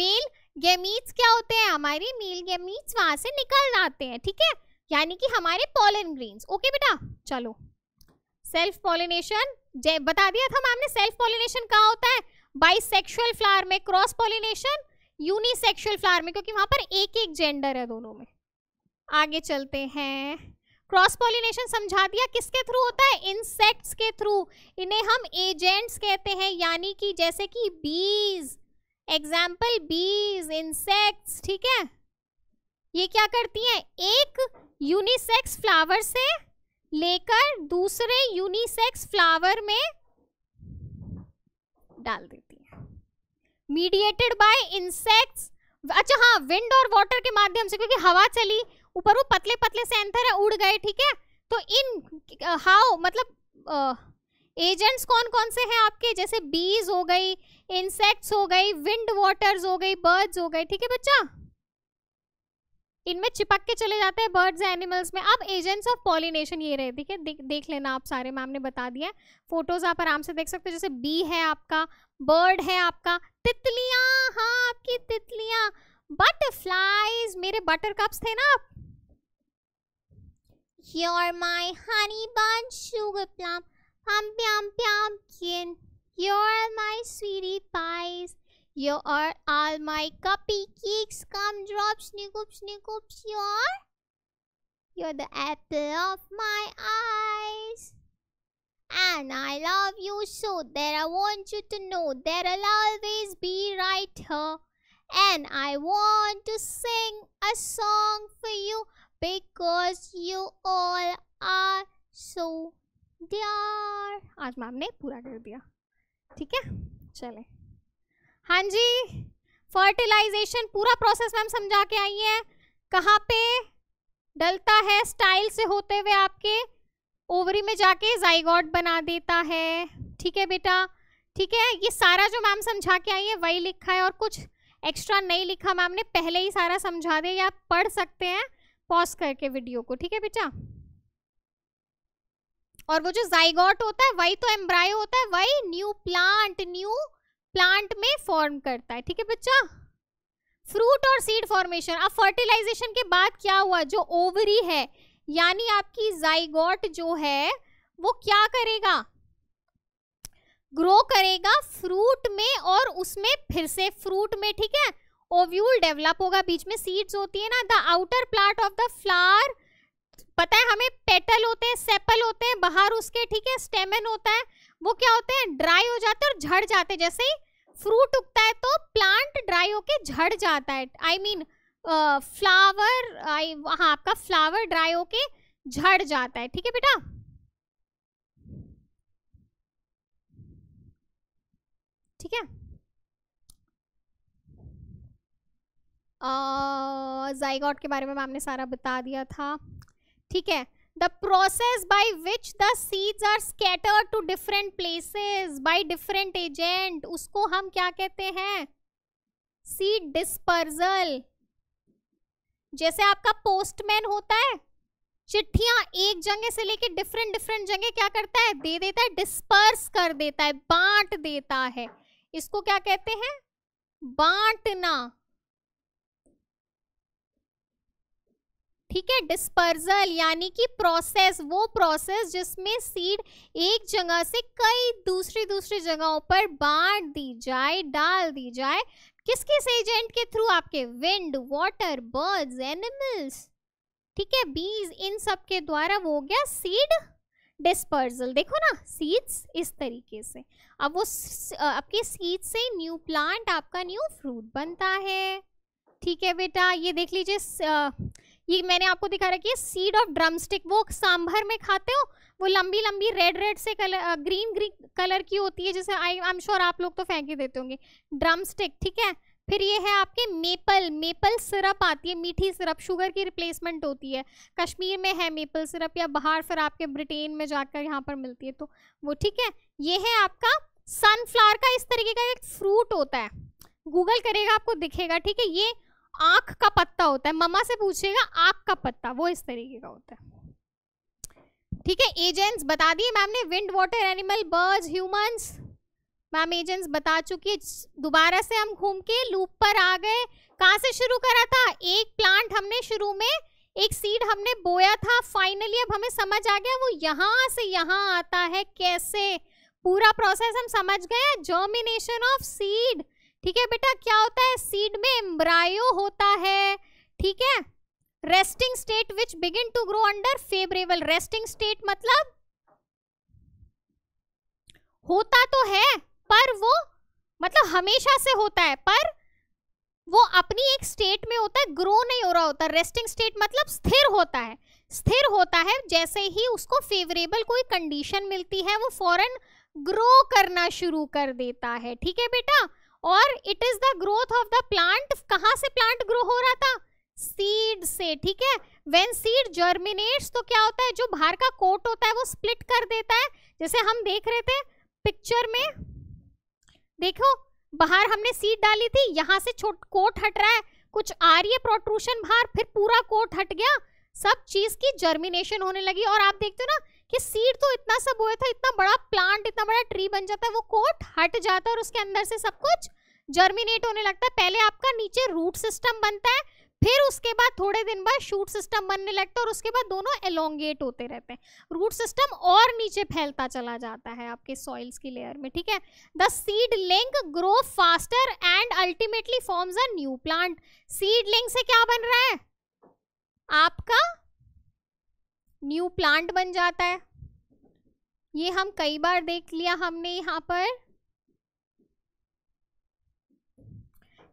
मेल गेमीट्स क्या होते हैं हमारे मेल गेमीट्स वहां से निकल जाते हैं ठीक है यानी कि हमारे पोलन ग्रीन ओके बेटा चलो सेल्फ पॉलिनेशन बता दिया था मैम ने सेल्फ पॉलिनेशन कहा होता है बाइसेक्सुअल फ्लावर में क्रॉस पॉलिनेशन यूनिसेक्सुअल फ्लावर में क्योंकि वहां पर एक एक जेंडर है दोनों में आगे चलते हैं क्रॉस पॉलिनेशन समझा दिया किसके थ्रू होता है इंसेक्ट्स के थ्रू इन्हें हम एजेंट्स कहते हैं यानी कि जैसे कि बीज एग्जाम्पल बीज इंसेक्ट्स ठीक है ये क्या करती हैं एक यूनिसेक्स फ्लावर से लेकर दूसरे यूनिसेक्स फ्लावर में डाल देती है मीडिएटेड बाय इंसेक्ट्स अच्छा हाँ विंड और वाटर के माध्यम से क्योंकि हवा चली ऊपर वो पतले पतले से एंथर है उड़ गए ठीक है तो इन हाउ मतलब आ, एजेंट्स कौन कौन से हैं आपके जैसे बीज हो गई इंसेक्ट्स हो गई विंड वाटर्स हो गई बर्ड्स हो गए ठीक है बच्चा इनमें चिपक के चले जाते हैं बर्ड्स एनिमल्स में अब एजेंट्स ऑफ पॉलिनेशन ये रहे ठीक है देख देख लेना आप सारे मैम ने बता दिया फोटोज आप आराम से देख सकते हो जैसे बी है आपका बर्ड है आपका तितलियां हाँ आपकी तितलियां बटरफ्लाइज मेरे बटर कप्स थे ना आप You're my honey bun sugar plum. Pum pum pumpkin. You're my sweetie pies. You are all my cupcakes, gumdrops, sniggoops, sniggoops. You're, you're the apple of my eyes. And I love you so that I want you to know that I'll always be right here. And I want to sing a song for you because you all are so dear आज ma'am ने पूरा कर दिया ठीक है चले हाँ जी फर्टिलाइजेशन पूरा प्रोसेस मैम समझा के आई है कहाँ पे डलता है स्टाइल से होते हुए आपके ओवरी में जाके जाइगॉट बना देता है ठीक है बेटा ठीक है ये सारा जो मैम समझा के आई है वही लिखा है और कुछ एक्स्ट्रा नहीं लिखा मैम ने पहले ही सारा समझा दिया आप पढ़ सकते हैं पॉज करके वीडियो को ठीक है बेटा और वो जो जाइगॉट होता है वही तो एम्ब्रायो होता है वही न्यू प्लांट न्यू प्लांट में फॉर्म करता है ठीक है बच्चा फ्रूट और सीड फॉर्मेशन अब फर्टिलाइजेशन के बाद क्या हुआ जो ओवरी है यानी आपकी जाइगॉट जो है वो क्या करेगा ग्रो करेगा फ्रूट में और उसमें फिर से फ्रूट में ठीक है ओव्यूल डेवलप होगा बीच में सीड्स होती है ना the outer plot of the flower पता है हमें पेटल होते हैं सेपल होते हैं बाहर उसके ठीक है स्टेमन होता है वो क्या होते हैं ड्राई हो जाते हैं और झड़ जाते हैं जैसे ही फ्रूट उगता है तो प्लांट ड्राई होके झड़ जाता है आई मीन फ्लावर आई हाँ आपका फ्लावर ड्राई होके झड़ जाता है ठीक है बेटा ठीक है जाइगॉट के बारे में मैम ने सारा बता दिया था ठीक है the process by which the seeds are scatter to different places by different agent उसको हम क्या कहते हैं सीड डिस्पर्जल जैसे आपका पोस्टमैन होता है चिट्ठियां एक जगह से लेके डिफरेंट डिफरेंट जगह क्या करता है दे देता है डिस्पर्स कर देता है बांट देता है इसको क्या कहते हैं बांटना ठीक है डिस्पर्जल यानी कि प्रोसेस वो प्रोसेस जिसमें सीड एक जगह से कई दूसरी दूसरी जगहों पर बांट दी जाए डाल दी जाए किस किस एजेंट के थ्रू आपके विंड वाटर बर्ड्स एनिमल्स ठीक है बीज इन सब के द्वारा वो हो गया सीड डिस्पर्जल देखो ना सीड्स इस तरीके से अब वो आपके सीड से न्यू प्लांट आपका न्यू फ्रूट बनता है ठीक है बेटा ये देख लीजिए ये मैंने आपको दिखा रखी है सीड ऑफ ड्रमस्टिक वो सांभर में खाते हो वो लंबी लंबी रेड रेड से कलर ग्रीन ग्रीन कलर की होती है जैसे आई आई एम श्योर आप लोग तो फेंक ही देते होंगे ड्रमस्टिक ठीक है फिर ये है आपके मेपल मेपल सिरप आती है मीठी सिरप शुगर की रिप्लेसमेंट होती है कश्मीर में है मेपल सिरप या बाहर फिर आपके ब्रिटेन में जाकर यहाँ पर मिलती है तो वो ठीक है ये है आपका सनफ्लावर का इस तरीके का एक फ्रूट होता है गूगल करेगा आपको दिखेगा ठीक है ये आंख का पत्ता होता है मम्मा से पूछिएगा आंख का पत्ता वो इस तरीके का होता है ठीक है एजेंट्स बता दिए मैम ने wind water animal bird humans ma'am agents बता चुकी है दोबारा से हम घूम के लूप पर आ गए कहाँ से शुरू करा था एक प्लांट हमने शुरू में एक सीड हमने बोया था फाइनली अब हमें समझ आ गया वो यहाँ से यहाँ आता है कैसे पूरा प्रोसेस हम समझ गए जर्मिनेशन ऑफ सीड ठीक है बेटा क्या होता है सीड में एम्ब्रायो होता है ठीक है resting state which begin to grow under favourable resting state मतलब होता तो है पर वो मतलब हमेशा से होता है पर वो अपनी एक स्टेट में होता है ग्रो नहीं हो रहा होता रेस्टिंग स्टेट मतलब स्थिर होता है स्थिर होता है जैसे ही उसको फेवरेबल कोई कंडीशन मिलती है वो फॉरन ग्रो करना शुरू कर देता है ठीक है बेटा और it is the growth of the plant कहा से प्लांट ग्रो हो रहा था सीड से ठीक है वेन सीड जर्मिनेट्स तो क्या होता है जो बाहर का कोट होता है वो स्प्लिट कर देता है जैसे हम देख रहे थे पिक्चर में देखो बाहर हमने सीड डाली थी यहाँ से छोट कोट हट रहा है कुछ आ रही है प्रोट्रूशन बाहर फिर पूरा कोट हट गया सब चीज की जर्मिनेशन होने लगी और आप देखते हो ना कि सीड तो इतना सब हुआ था इतना बड़ा प्लांट इतना बड़ा ट्री बन जाता है वो कोट हट जाता है और उसके अंदर से सब कुछ जर्मिनेट होने लगता है पहले आपका नीचे रूट सिस्टम बनता है फिर उसके बाद थोड़े दिन बाद शूट सिस्टम बनने लगता है और उसके बाद दोनों एलोंगेट होते रहते हैं रूट सिस्टम और नीचे फैलता चला जाता है आपके सॉइल्स की लेयर में ठीक है the seedling grow faster and ultimately forms a new plant seedling से क्या बन रहा है आपका न्यू प्लांट बन जाता है ये हम कई बार देख लिया हमने यहाँ पर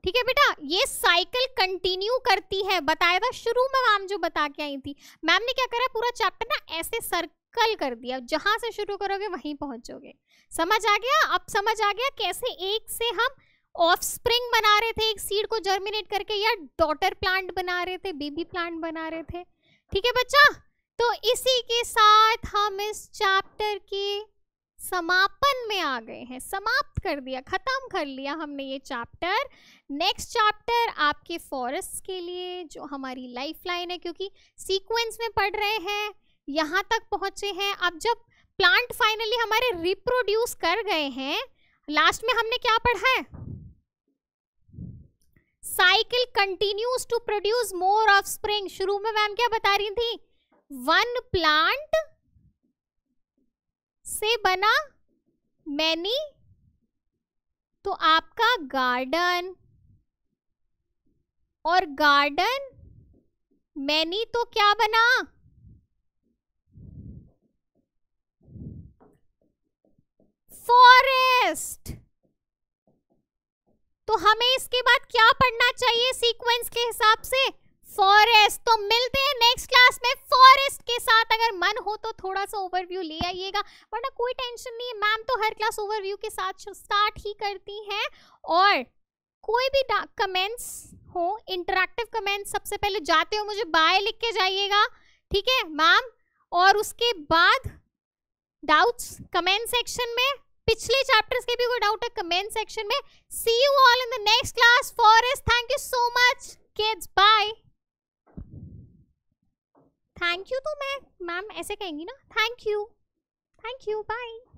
ठीक है बेटा ये साइकिल कंटिन्यू करती है बताया था शुरू में मैम जो बता के आई थी मैम ने क्या करा पूरा चैप्टर ना ऐसे सर्कल कर दिया जहां से शुरू करोगे वहीं पहुंचोगे समझ आ गया अब समझ आ गया कैसे एक से हम ऑफस्प्रिंग बना रहे थे एक सीड को जर्मिनेट करके या डॉटर प्लांट बना रहे थे बेबी प्लांट बना रहे थे ठीक है बच्चा तो इसी के साथ हम इस चैप्टर की समापन में आ गए हैं समाप्त कर दिया ख़त्म कर लिया हमने ये चैप्टर नेक्स्ट चैप्टर आपके फॉरेस्ट के लिए जो हमारी लाइफ लाइन है क्योंकि सीक्वेंस में पढ़ रहे हैं यहाँ तक पहुँचे हैं अब जब प्लांट फाइनली हमारे रिप्रोड्यूस कर गए हैं लास्ट में हमने क्या पढ़ा है cycle continues to produce more offspring शुरू में मैम क्या बता रही थी वन प्लांट से बना मैनी तो आपका गार्डन और गार्डन मैनी तो क्या बना फॉरेस्ट तो हमें इसके बाद क्या पढ़ना चाहिए सीक्वेंस के हिसाब से फॉरेस्ट तो मिलते हैं नेक्स्ट क्लास में फॉरेस्ट के साथ अगर मन हो तो थोड़ा सा ओवरव्यू ले आइएगा वरना कोई टेंशन नहीं है मैम तो हर क्लास ओवरव्यू के साथ स्टार्ट ही करती हैं और कोई भी कमेंट्स हो इंटरेक्टिव कमेंट्स सबसे पहले जाते हो मुझे बाय लिख के जाइएगा ठीक है मैम और उसके बाद डाउट्स कमेंट सेक्शन में पिछले चैप्टर्स के भी कोई डाउट है कमेंट सेक्शन में see you all in the next class forest thank you so much kids bye thank you तो मैं मैम ऐसे कहेंगी ना thank you thank you bye